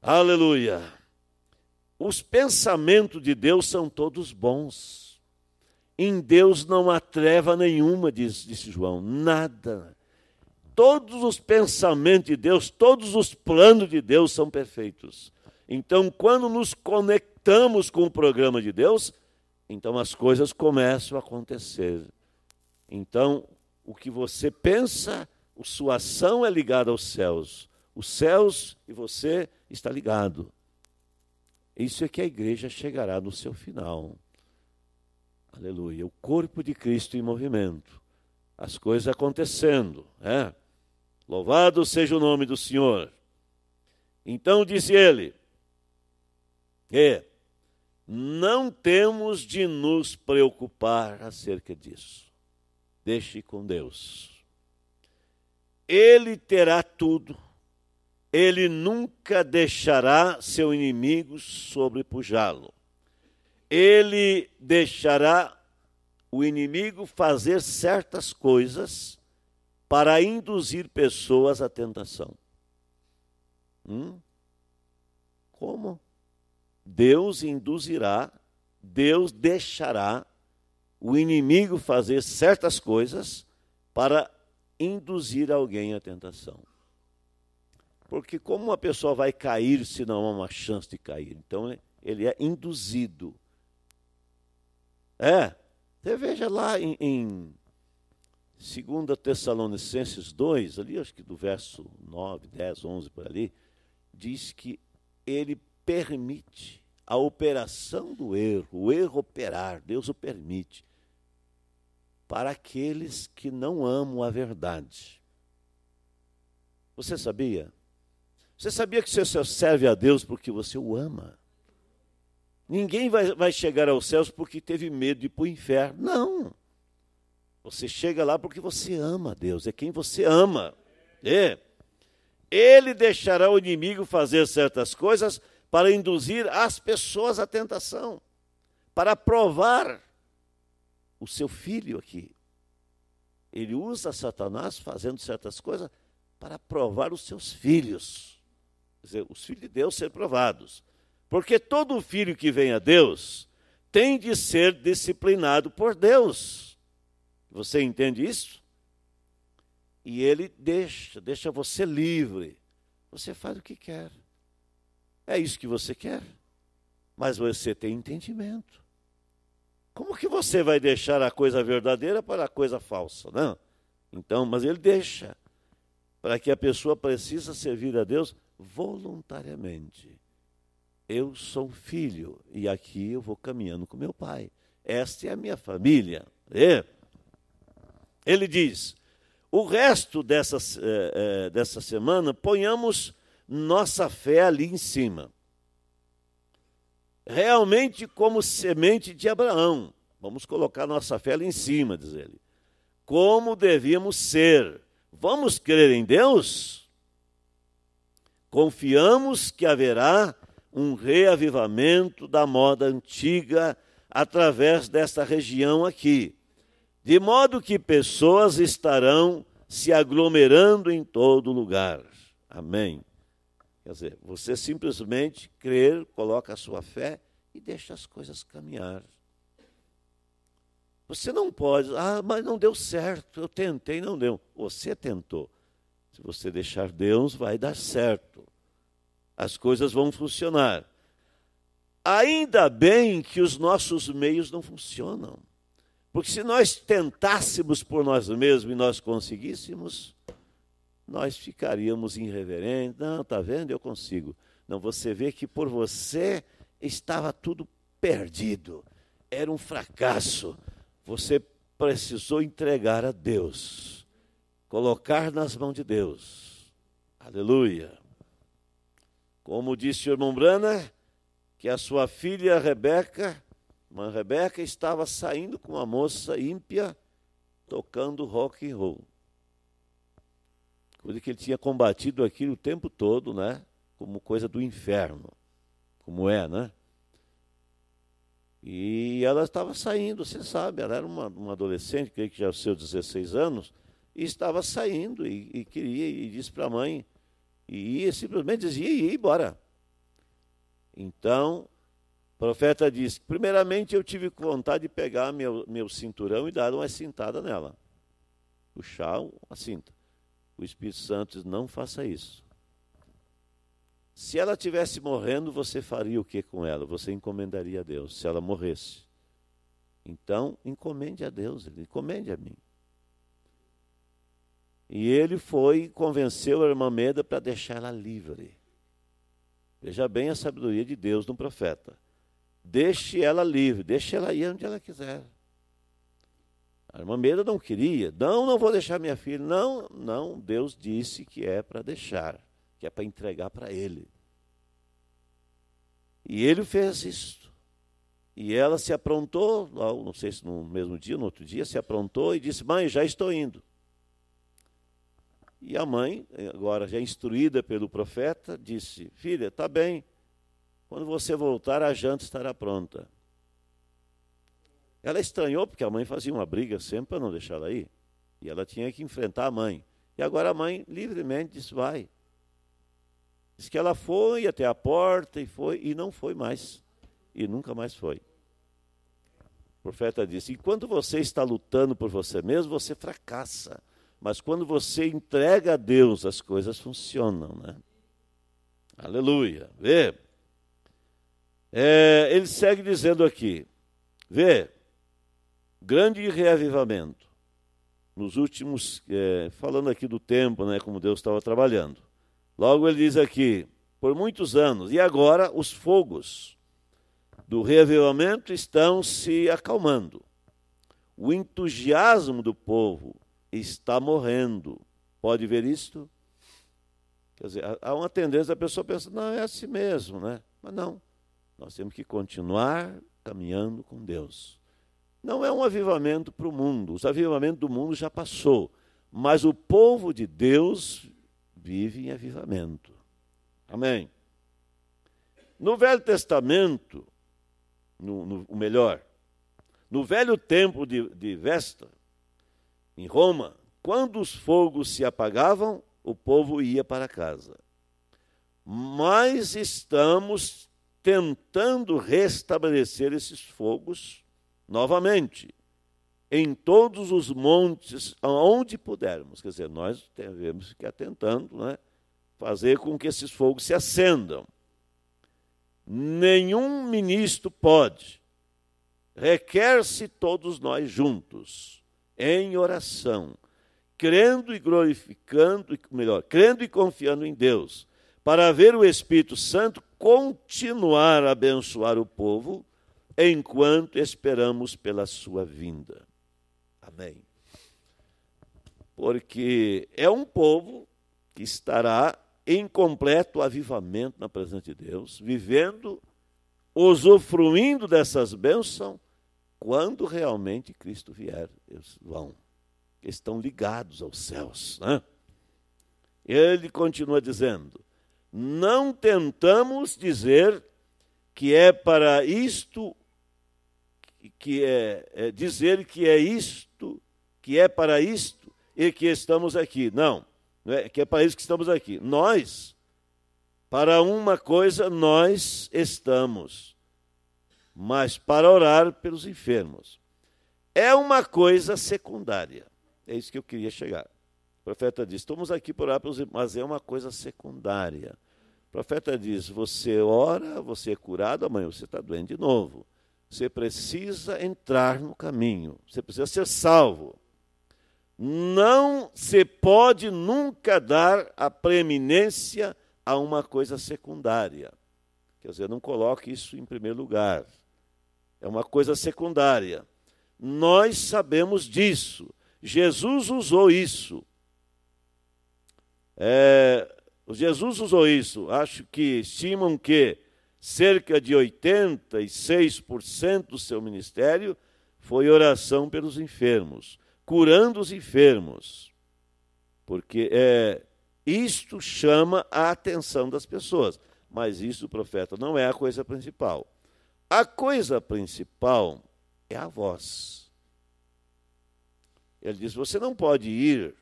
Aleluia! Os pensamentos de Deus são todos bons. Em Deus não há treva nenhuma, disse João, nada. Todos os pensamentos de Deus, todos os planos de Deus são perfeitos. Então, quando nos conectamos com o programa de Deus, então as coisas começam a acontecer. Então, o que você pensa, a sua ação é ligada aos céus. Os céus e você está ligado. Isso é que a igreja chegará no seu final. Aleluia. O corpo de Cristo em movimento. As coisas acontecendo. Né? Louvado seja o nome do Senhor. Então disse ele: E não temos de nos preocupar acerca disso. Deixe com Deus. Ele terá tudo. Ele nunca deixará seu inimigo sobrepujá-lo ele deixará o inimigo fazer certas coisas para induzir pessoas à tentação. Hum? Como? Deus induzirá, Deus deixará o inimigo fazer certas coisas para induzir alguém à tentação. Porque como uma pessoa vai cair se não há uma chance de cair? Então ele é induzido. É. Você veja lá em, em 2 Tessalonicenses 2, ali acho que do verso 9, 10, 11 por ali, diz que ele permite a operação do erro, o erro operar, Deus o permite, para aqueles que não amam a verdade. Você sabia? Você sabia que você serve a Deus porque você o ama? Ninguém vai, vai chegar aos céus porque teve medo de ir para o inferno. Não. Você chega lá porque você ama Deus, é quem você ama. É. Ele deixará o inimigo fazer certas coisas para induzir as pessoas à tentação, para provar o seu filho aqui. Ele usa Satanás fazendo certas coisas para provar os seus filhos. Quer dizer, os filhos de Deus ser provados. Porque todo filho que vem a Deus tem de ser disciplinado por Deus. Você entende isso? E ele deixa, deixa você livre. Você faz o que quer. É isso que você quer. Mas você tem entendimento. Como que você vai deixar a coisa verdadeira para a coisa falsa, não? Né? Então, mas ele deixa para que a pessoa precisa servir a Deus voluntariamente eu sou filho e aqui eu vou caminhando com meu pai. Esta é a minha família. E ele diz: o resto dessa, é, é, dessa semana ponhamos nossa fé ali em cima. Realmente, como semente de Abraão, vamos colocar nossa fé ali em cima, diz ele. Como devíamos ser? Vamos crer em Deus? Confiamos que haverá um reavivamento da moda antiga através desta região aqui, de modo que pessoas estarão se aglomerando em todo lugar. Amém. Quer dizer, você simplesmente crer, coloca a sua fé e deixa as coisas caminhar. Você não pode, ah, mas não deu certo, eu tentei, não deu. Você tentou. Se você deixar Deus, vai dar certo as coisas vão funcionar. Ainda bem que os nossos meios não funcionam. Porque se nós tentássemos por nós mesmos e nós conseguíssemos, nós ficaríamos irreverentes. Não, tá vendo? Eu consigo. Não, você vê que por você estava tudo perdido. Era um fracasso. Você precisou entregar a Deus, colocar nas mãos de Deus. Aleluia. Como disse o irmão Brana, que a sua filha Rebeca, irmã Rebeca, estava saindo com uma moça ímpia tocando rock and roll. Coisa que ele tinha combatido aquilo o tempo todo, né? Como coisa do inferno. Como é, né? E ela estava saindo, você sabe, ela era uma, uma adolescente, creio que já os seus 16 anos, e estava saindo e, e queria, e disse para a mãe, e ia, simplesmente dizia, e ia embora. Então, o profeta disse: primeiramente eu tive vontade de pegar meu, meu cinturão e dar uma cintada nela. Puxar a cinta. O Espírito Santo diz: não faça isso. Se ela tivesse morrendo, você faria o que com ela? Você encomendaria a Deus, se ela morresse. Então, encomende a Deus, ele encomende a mim. E ele foi e convenceu a irmã Meda para deixá-la livre. Veja bem a sabedoria de Deus no profeta. Deixe ela livre, deixe ela ir onde ela quiser. A irmã Meda não queria. Não, não vou deixar minha filha. Não, não. Deus disse que é para deixar, que é para entregar para ele. E ele fez isso. E ela se aprontou, não sei se no mesmo dia, no outro dia, se aprontou e disse: Mãe, já estou indo. E a mãe, agora já instruída pelo profeta, disse: Filha, está bem, quando você voltar, a janta estará pronta. Ela estranhou, porque a mãe fazia uma briga sempre para não deixar ela ir. E ela tinha que enfrentar a mãe. E agora a mãe livremente disse: Vai. Diz que ela foi até a porta e foi, e não foi mais. E nunca mais foi. O profeta disse: Enquanto você está lutando por você mesmo, você fracassa. Mas quando você entrega a Deus, as coisas funcionam, né? Aleluia. Vê. É, ele segue dizendo aqui: vê, grande reavivamento. Nos últimos, é, falando aqui do tempo, né, como Deus estava trabalhando. Logo ele diz aqui: por muitos anos, e agora os fogos do reavivamento estão se acalmando. O entusiasmo do povo está morrendo. Pode ver isto? Quer dizer, há uma tendência da pessoa pensar, não, é assim mesmo, né? Mas não. Nós temos que continuar caminhando com Deus. Não é um avivamento para o mundo. O avivamento do mundo já passou. Mas o povo de Deus vive em avivamento. Amém. No Velho Testamento, no, no, o melhor, no velho tempo de, de Vesta, em Roma, quando os fogos se apagavam, o povo ia para casa. Mas estamos tentando restabelecer esses fogos novamente em todos os montes, onde pudermos. Quer dizer, nós devemos ficar tentando né, fazer com que esses fogos se acendam. Nenhum ministro pode. Requer-se todos nós juntos em oração, crendo e glorificando, melhor, crendo e confiando em Deus, para ver o Espírito Santo continuar a abençoar o povo enquanto esperamos pela sua vinda. Amém. Porque é um povo que estará em completo avivamento na presença de Deus, vivendo, usufruindo dessas bênçãos quando realmente Cristo vier, eles vão. estão ligados aos céus. Né? Ele continua dizendo: não tentamos dizer que é para isto, que é, é dizer que é isto, que é para isto e que estamos aqui. Não, não é, que é para isso que estamos aqui. Nós, para uma coisa, nós estamos mas para orar pelos enfermos. É uma coisa secundária. É isso que eu queria chegar. O profeta diz: estamos aqui para orar pelos enfermos, mas é uma coisa secundária. O profeta diz: você ora, você é curado, amanhã você está doente de novo. Você precisa entrar no caminho, você precisa ser salvo. Não se pode nunca dar a preeminência a uma coisa secundária. Quer dizer, não coloque isso em primeiro lugar é uma coisa secundária. Nós sabemos disso. Jesus usou isso. É, Jesus usou isso. Acho que estimam que cerca de 86% do seu ministério foi oração pelos enfermos, curando os enfermos. Porque é, isto chama a atenção das pessoas. Mas isso, profeta, não é a coisa principal. A coisa principal é a voz. Ele diz: você não pode ir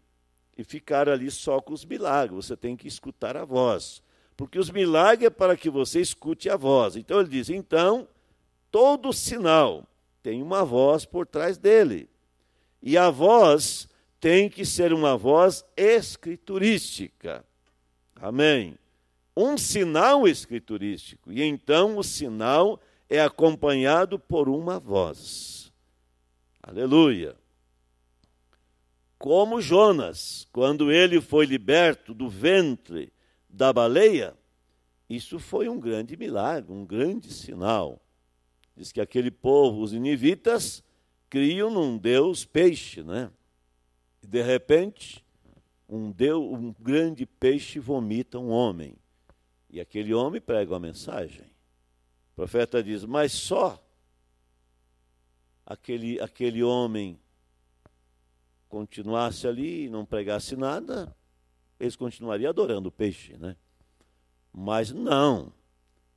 e ficar ali só com os milagres, você tem que escutar a voz. Porque os milagres é para que você escute a voz. Então ele diz: então, todo sinal tem uma voz por trás dele. E a voz tem que ser uma voz escriturística. Amém. Um sinal escriturístico. E então o sinal escriturístico é acompanhado por uma voz. Aleluia. Como Jonas, quando ele foi liberto do ventre da baleia, isso foi um grande milagre, um grande sinal. Diz que aquele povo, os ninivitas, criam num Deus peixe, né? E de repente, um, Deus, um grande peixe vomita um homem. E aquele homem prega a mensagem. O profeta diz: Mas só aquele, aquele homem continuasse ali e não pregasse nada, eles continuariam adorando o peixe, né? Mas não.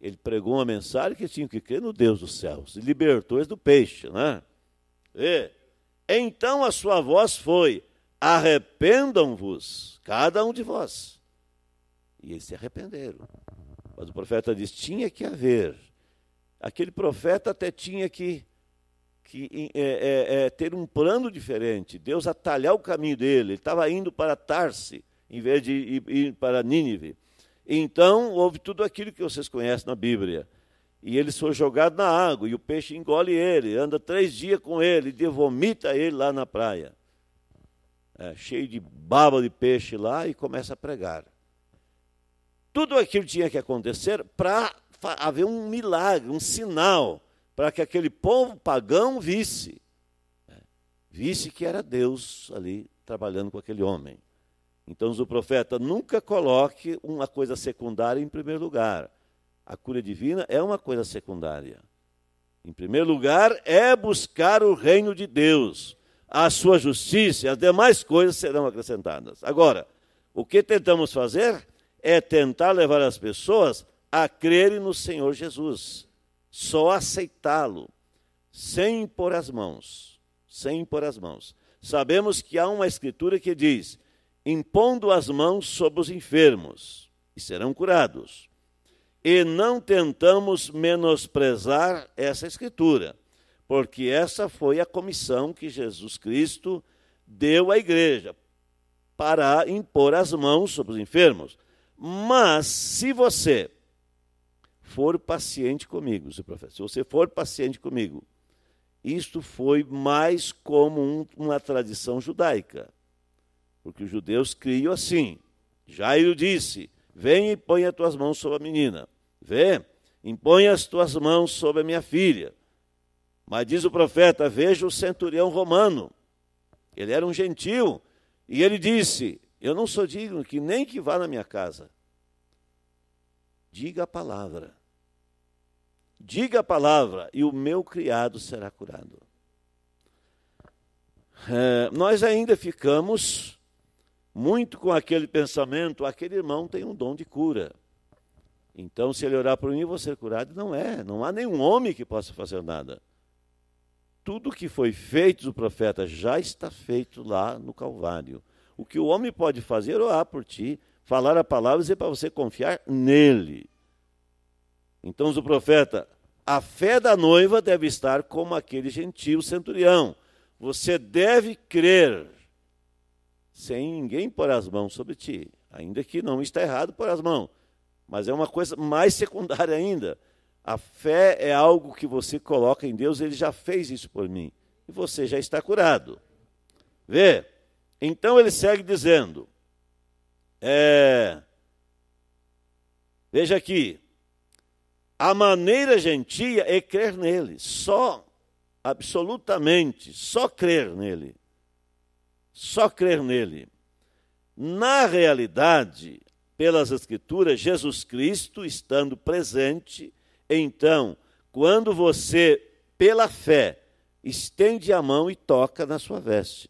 Ele pregou uma mensagem que tinha que crer no Deus dos céus. E libertou eles do peixe, né? E, então a sua voz foi: arrependam-vos, cada um de vós. E eles se arrependeram. Mas o profeta diz: tinha que haver Aquele profeta até tinha que, que é, é, é, ter um plano diferente, Deus atalhar o caminho dele. Ele estava indo para Tarse, em vez de ir, ir para Nínive. Então houve tudo aquilo que vocês conhecem na Bíblia. E ele foi jogado na água, e o peixe engole ele, anda três dias com ele, e vomita ele lá na praia. É, cheio de baba de peixe lá, e começa a pregar. Tudo aquilo tinha que acontecer para haver um milagre, um sinal, para que aquele povo pagão visse. Né? Visse que era Deus ali trabalhando com aquele homem. Então, o profeta nunca coloque uma coisa secundária em primeiro lugar. A cura divina é uma coisa secundária. Em primeiro lugar, é buscar o reino de Deus, a sua justiça, as demais coisas serão acrescentadas. Agora, o que tentamos fazer é tentar levar as pessoas a crerem no Senhor Jesus, só aceitá-lo, sem impor as mãos, sem impor as mãos. Sabemos que há uma escritura que diz: impondo as mãos sobre os enfermos, e serão curados. E não tentamos menosprezar essa escritura, porque essa foi a comissão que Jesus Cristo deu à igreja para impor as mãos sobre os enfermos. Mas se você for paciente comigo, seu professor, se você for paciente comigo, isto foi mais como um, uma tradição judaica, porque os judeus criam assim. Jairo disse: Vem e põe as tuas mãos sobre a menina. Vê, impõe as tuas mãos sobre a minha filha. Mas diz o profeta: Veja o centurião romano. Ele era um gentil. E ele disse: Eu não sou digno que nem que vá na minha casa. Diga a palavra Diga a palavra e o meu criado será curado. É, nós ainda ficamos muito com aquele pensamento: aquele irmão tem um dom de cura. Então, se ele orar por mim, eu vou ser curado. Não é, não há nenhum homem que possa fazer nada. Tudo que foi feito do profeta já está feito lá no Calvário. O que o homem pode fazer é orar por ti, falar a palavra e dizer para você confiar nele. Então o profeta, a fé da noiva deve estar como aquele gentio centurião. Você deve crer sem ninguém pôr as mãos sobre ti. Ainda que não está errado pôr as mãos, mas é uma coisa mais secundária ainda. A fé é algo que você coloca em Deus, ele já fez isso por mim. E você já está curado. Vê? Então ele segue dizendo: é, Veja aqui, a maneira gentia é crer nele, só, absolutamente, só crer nele. Só crer nele. Na realidade, pelas Escrituras, Jesus Cristo estando presente, então, quando você, pela fé, estende a mão e toca na sua veste,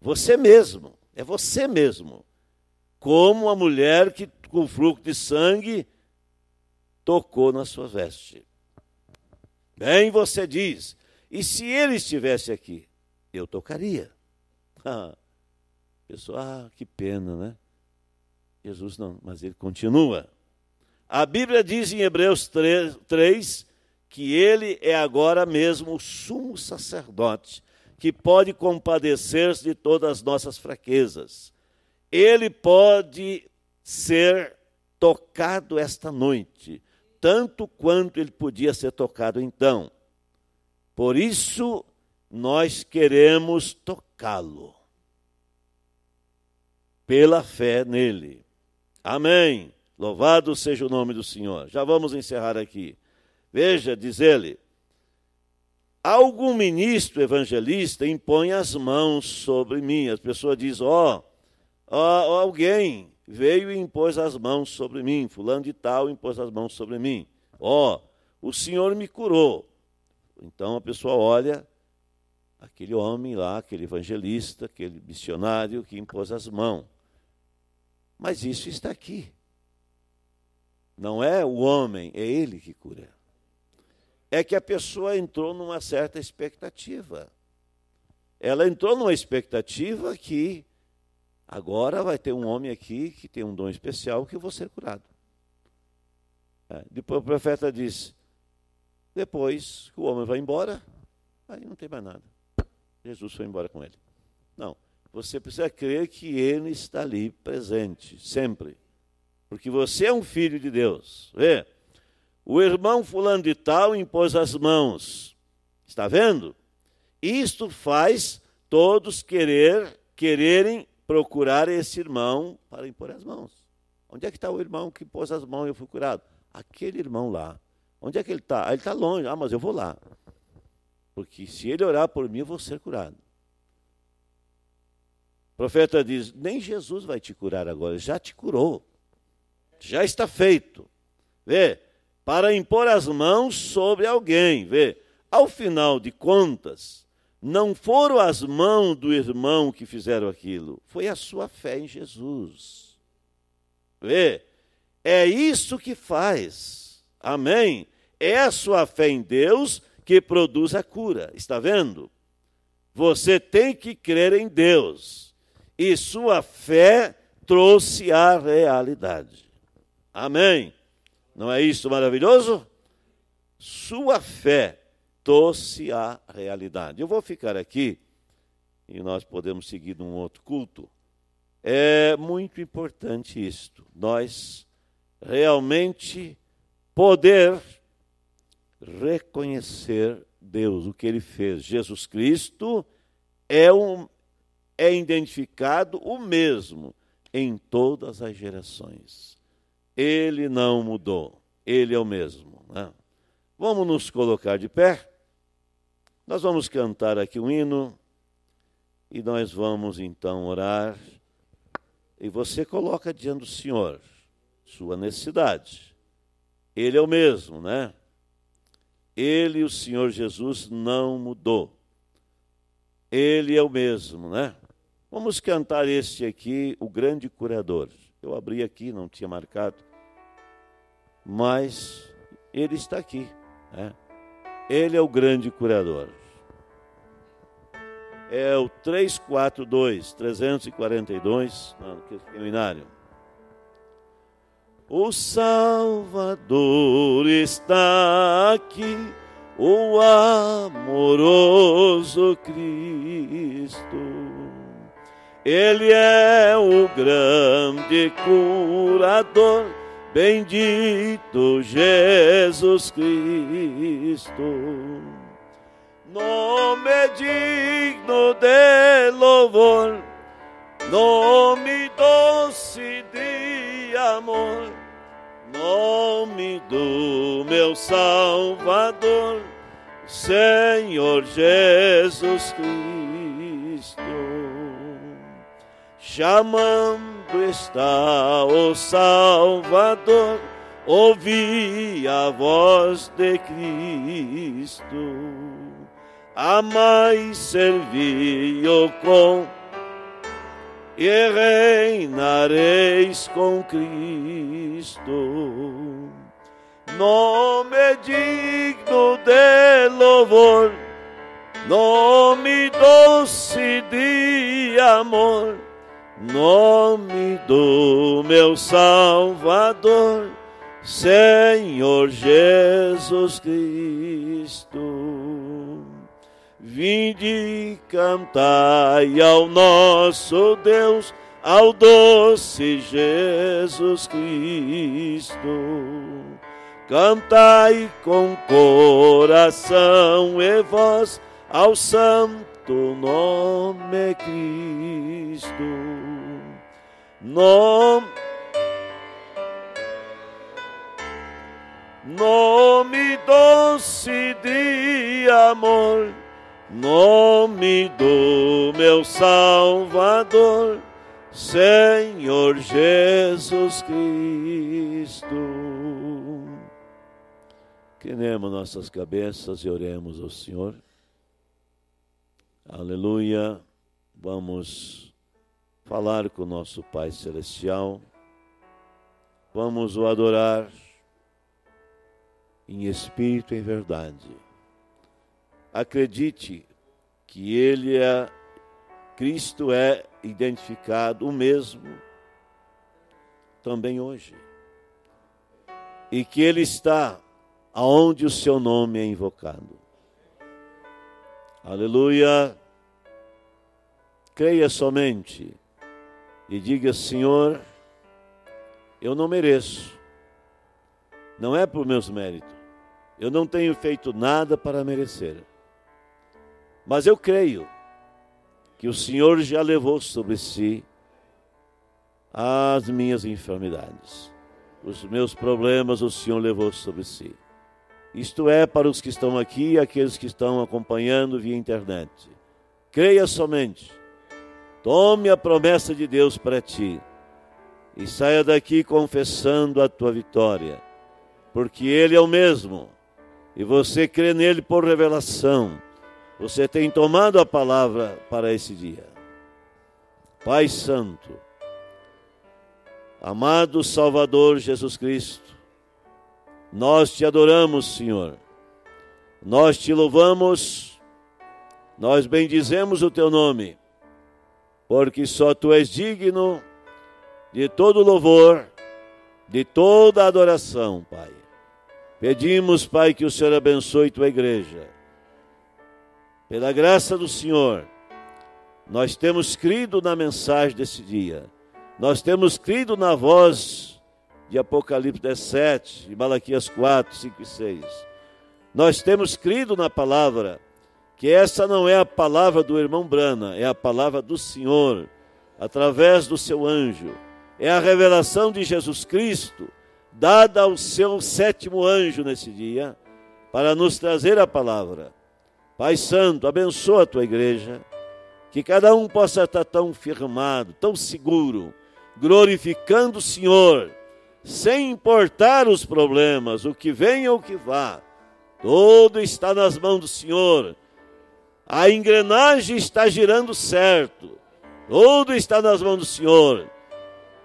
você mesmo, é você mesmo, como a mulher que com o fluxo de sangue tocou na sua veste. Bem, você diz, e se ele estivesse aqui, eu tocaria. Pessoal, ah, que pena, né? Jesus não, mas ele continua. A Bíblia diz em Hebreus 3, 3 que ele é agora mesmo o sumo sacerdote, que pode compadecer-se de todas as nossas fraquezas. Ele pode ser tocado esta noite tanto quanto ele podia ser tocado então. Por isso, nós queremos tocá-lo. Pela fé nele. Amém. Louvado seja o nome do Senhor. Já vamos encerrar aqui. Veja, diz ele: algum ministro evangelista impõe as mãos sobre mim. As pessoas dizem: ó, oh, oh, alguém veio e impôs as mãos sobre mim, fulano de tal impôs as mãos sobre mim. Ó, oh, o Senhor me curou. Então a pessoa olha aquele homem lá, aquele evangelista, aquele missionário que impôs as mãos. Mas isso está aqui. Não é o homem, é ele que cura. É que a pessoa entrou numa certa expectativa. Ela entrou numa expectativa que Agora vai ter um homem aqui que tem um dom especial que eu vou ser curado. É, depois o profeta diz: depois que o homem vai embora, aí não tem mais nada. Jesus foi embora com ele. Não. Você precisa crer que ele está ali presente, sempre. Porque você é um filho de Deus. Vê? O irmão fulano de tal impôs as mãos. Está vendo? Isto faz todos querer, quererem procurar esse irmão para impor as mãos. Onde é que está o irmão que pôs as mãos e eu fui curado? Aquele irmão lá. Onde é que ele está? Ah, ele está longe. Ah, mas eu vou lá. Porque se ele orar por mim, eu vou ser curado. O profeta diz: Nem Jesus vai te curar agora, já te curou. Já está feito. Vê, para impor as mãos sobre alguém. Vê, ao final de contas, não foram as mãos do irmão que fizeram aquilo, foi a sua fé em Jesus. Vê? É isso que faz. Amém? É a sua fé em Deus que produz a cura. Está vendo? Você tem que crer em Deus. E sua fé trouxe a realidade. Amém? Não é isso maravilhoso? Sua fé ajustou-se a realidade. Eu vou ficar aqui e nós podemos seguir num outro culto. É muito importante isto. Nós realmente poder reconhecer Deus, o que ele fez. Jesus Cristo é um é identificado o mesmo em todas as gerações. Ele não mudou, ele é o mesmo. Né? Vamos nos colocar de pé. Nós vamos cantar aqui um hino e nós vamos então orar. E você coloca diante do Senhor sua necessidade. Ele é o mesmo, né? Ele, o Senhor Jesus, não mudou. Ele é o mesmo, né? Vamos cantar este aqui, o grande curador. Eu abri aqui, não tinha marcado, mas ele está aqui. Né? Ele é o grande curador é o 342, 342, no seminário. O Salvador está aqui, o amoroso Cristo. Ele é o grande curador, bendito Jesus Cristo nome digno de louvor, nome doce de amor, nome do meu Salvador, Senhor Jesus Cristo. Chamando está o Salvador, ouvi a voz de Cristo amai servio com e reinareis com Cristo. Nome digno de louvor, nome doce de amor, nome do meu Salvador, Senhor Jesus Cristo. Vinde cantai ao nosso Deus, ao doce Jesus Cristo. Cantai com coração e voz ao santo nome Cristo. Nome Nome doce de amor nome do meu Salvador, Senhor Jesus Cristo. Queremos nossas cabeças e oremos ao Senhor. Aleluia. Vamos falar com nosso Pai Celestial. Vamos o adorar em espírito e em verdade acredite que ele é Cristo é identificado o mesmo também hoje. E que ele está aonde o seu nome é invocado. Aleluia. Creia somente e diga: Senhor, eu não mereço. Não é por meus méritos. Eu não tenho feito nada para merecer. Mas eu creio que o Senhor já levou sobre si as minhas enfermidades. Os meus problemas o Senhor levou sobre si. Isto é para os que estão aqui e aqueles que estão acompanhando via internet. Creia somente. Tome a promessa de Deus para ti e saia daqui confessando a tua vitória, porque Ele é o mesmo e você crê nele por revelação você tem tomado a palavra para esse dia. Pai Santo, amado Salvador Jesus Cristo, nós te adoramos, Senhor, nós te louvamos, nós bendizemos o teu nome, porque só tu és digno de todo louvor, de toda adoração, Pai. Pedimos, Pai, que o Senhor abençoe tua igreja pela graça do Senhor, nós temos crido na mensagem desse dia. Nós temos crido na voz de Apocalipse 17 e Malaquias 4, 5 e 6. Nós temos crido na palavra, que essa não é a palavra do irmão Brana, é a palavra do Senhor, através do seu anjo. É a revelação de Jesus Cristo, dada ao seu sétimo anjo nesse dia, para nos trazer a palavra. Pai Santo, abençoa a tua igreja, que cada um possa estar tão firmado, tão seguro, glorificando o Senhor, sem importar os problemas, o que venha ou o que vá. Tudo está nas mãos do Senhor. A engrenagem está girando certo. Tudo está nas mãos do Senhor.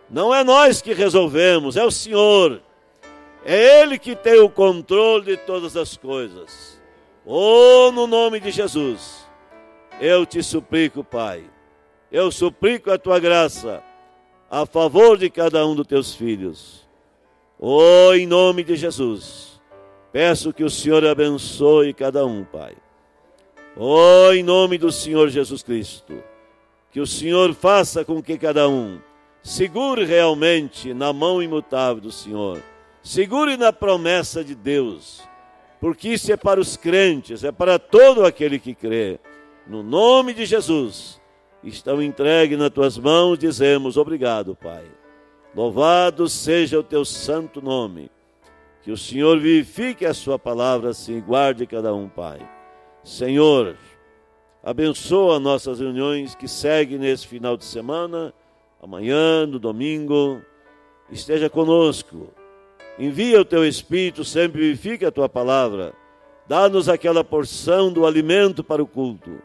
Não é nós que resolvemos, é o Senhor. É Ele que tem o controle de todas as coisas oh, no nome de Jesus, eu te suplico, Pai, eu suplico a tua graça a favor de cada um dos teus filhos. Oh, em nome de Jesus, peço que o Senhor abençoe cada um, Pai. Oh, em nome do Senhor Jesus Cristo, que o Senhor faça com que cada um segure realmente na mão imutável do Senhor, segure na promessa de Deus porque isso é para os crentes, é para todo aquele que crê. No nome de Jesus, estão entregues nas tuas mãos, dizemos obrigado, Pai. Louvado seja o teu santo nome. Que o Senhor vivifique a sua palavra, assim guarde cada um, Pai. Senhor, abençoa nossas reuniões que seguem nesse final de semana, amanhã, no domingo. Esteja conosco Envia o teu Espírito, sempre vivifica a tua palavra. Dá-nos aquela porção do alimento para o culto,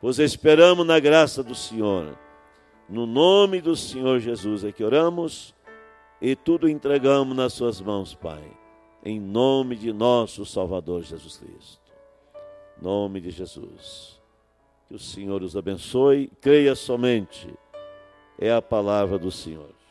pois esperamos na graça do Senhor. No nome do Senhor Jesus é que oramos e tudo entregamos nas suas mãos, Pai. Em nome de nosso Salvador Jesus Cristo. nome de Jesus. Que o Senhor os abençoe. Creia somente. É a palavra do Senhor.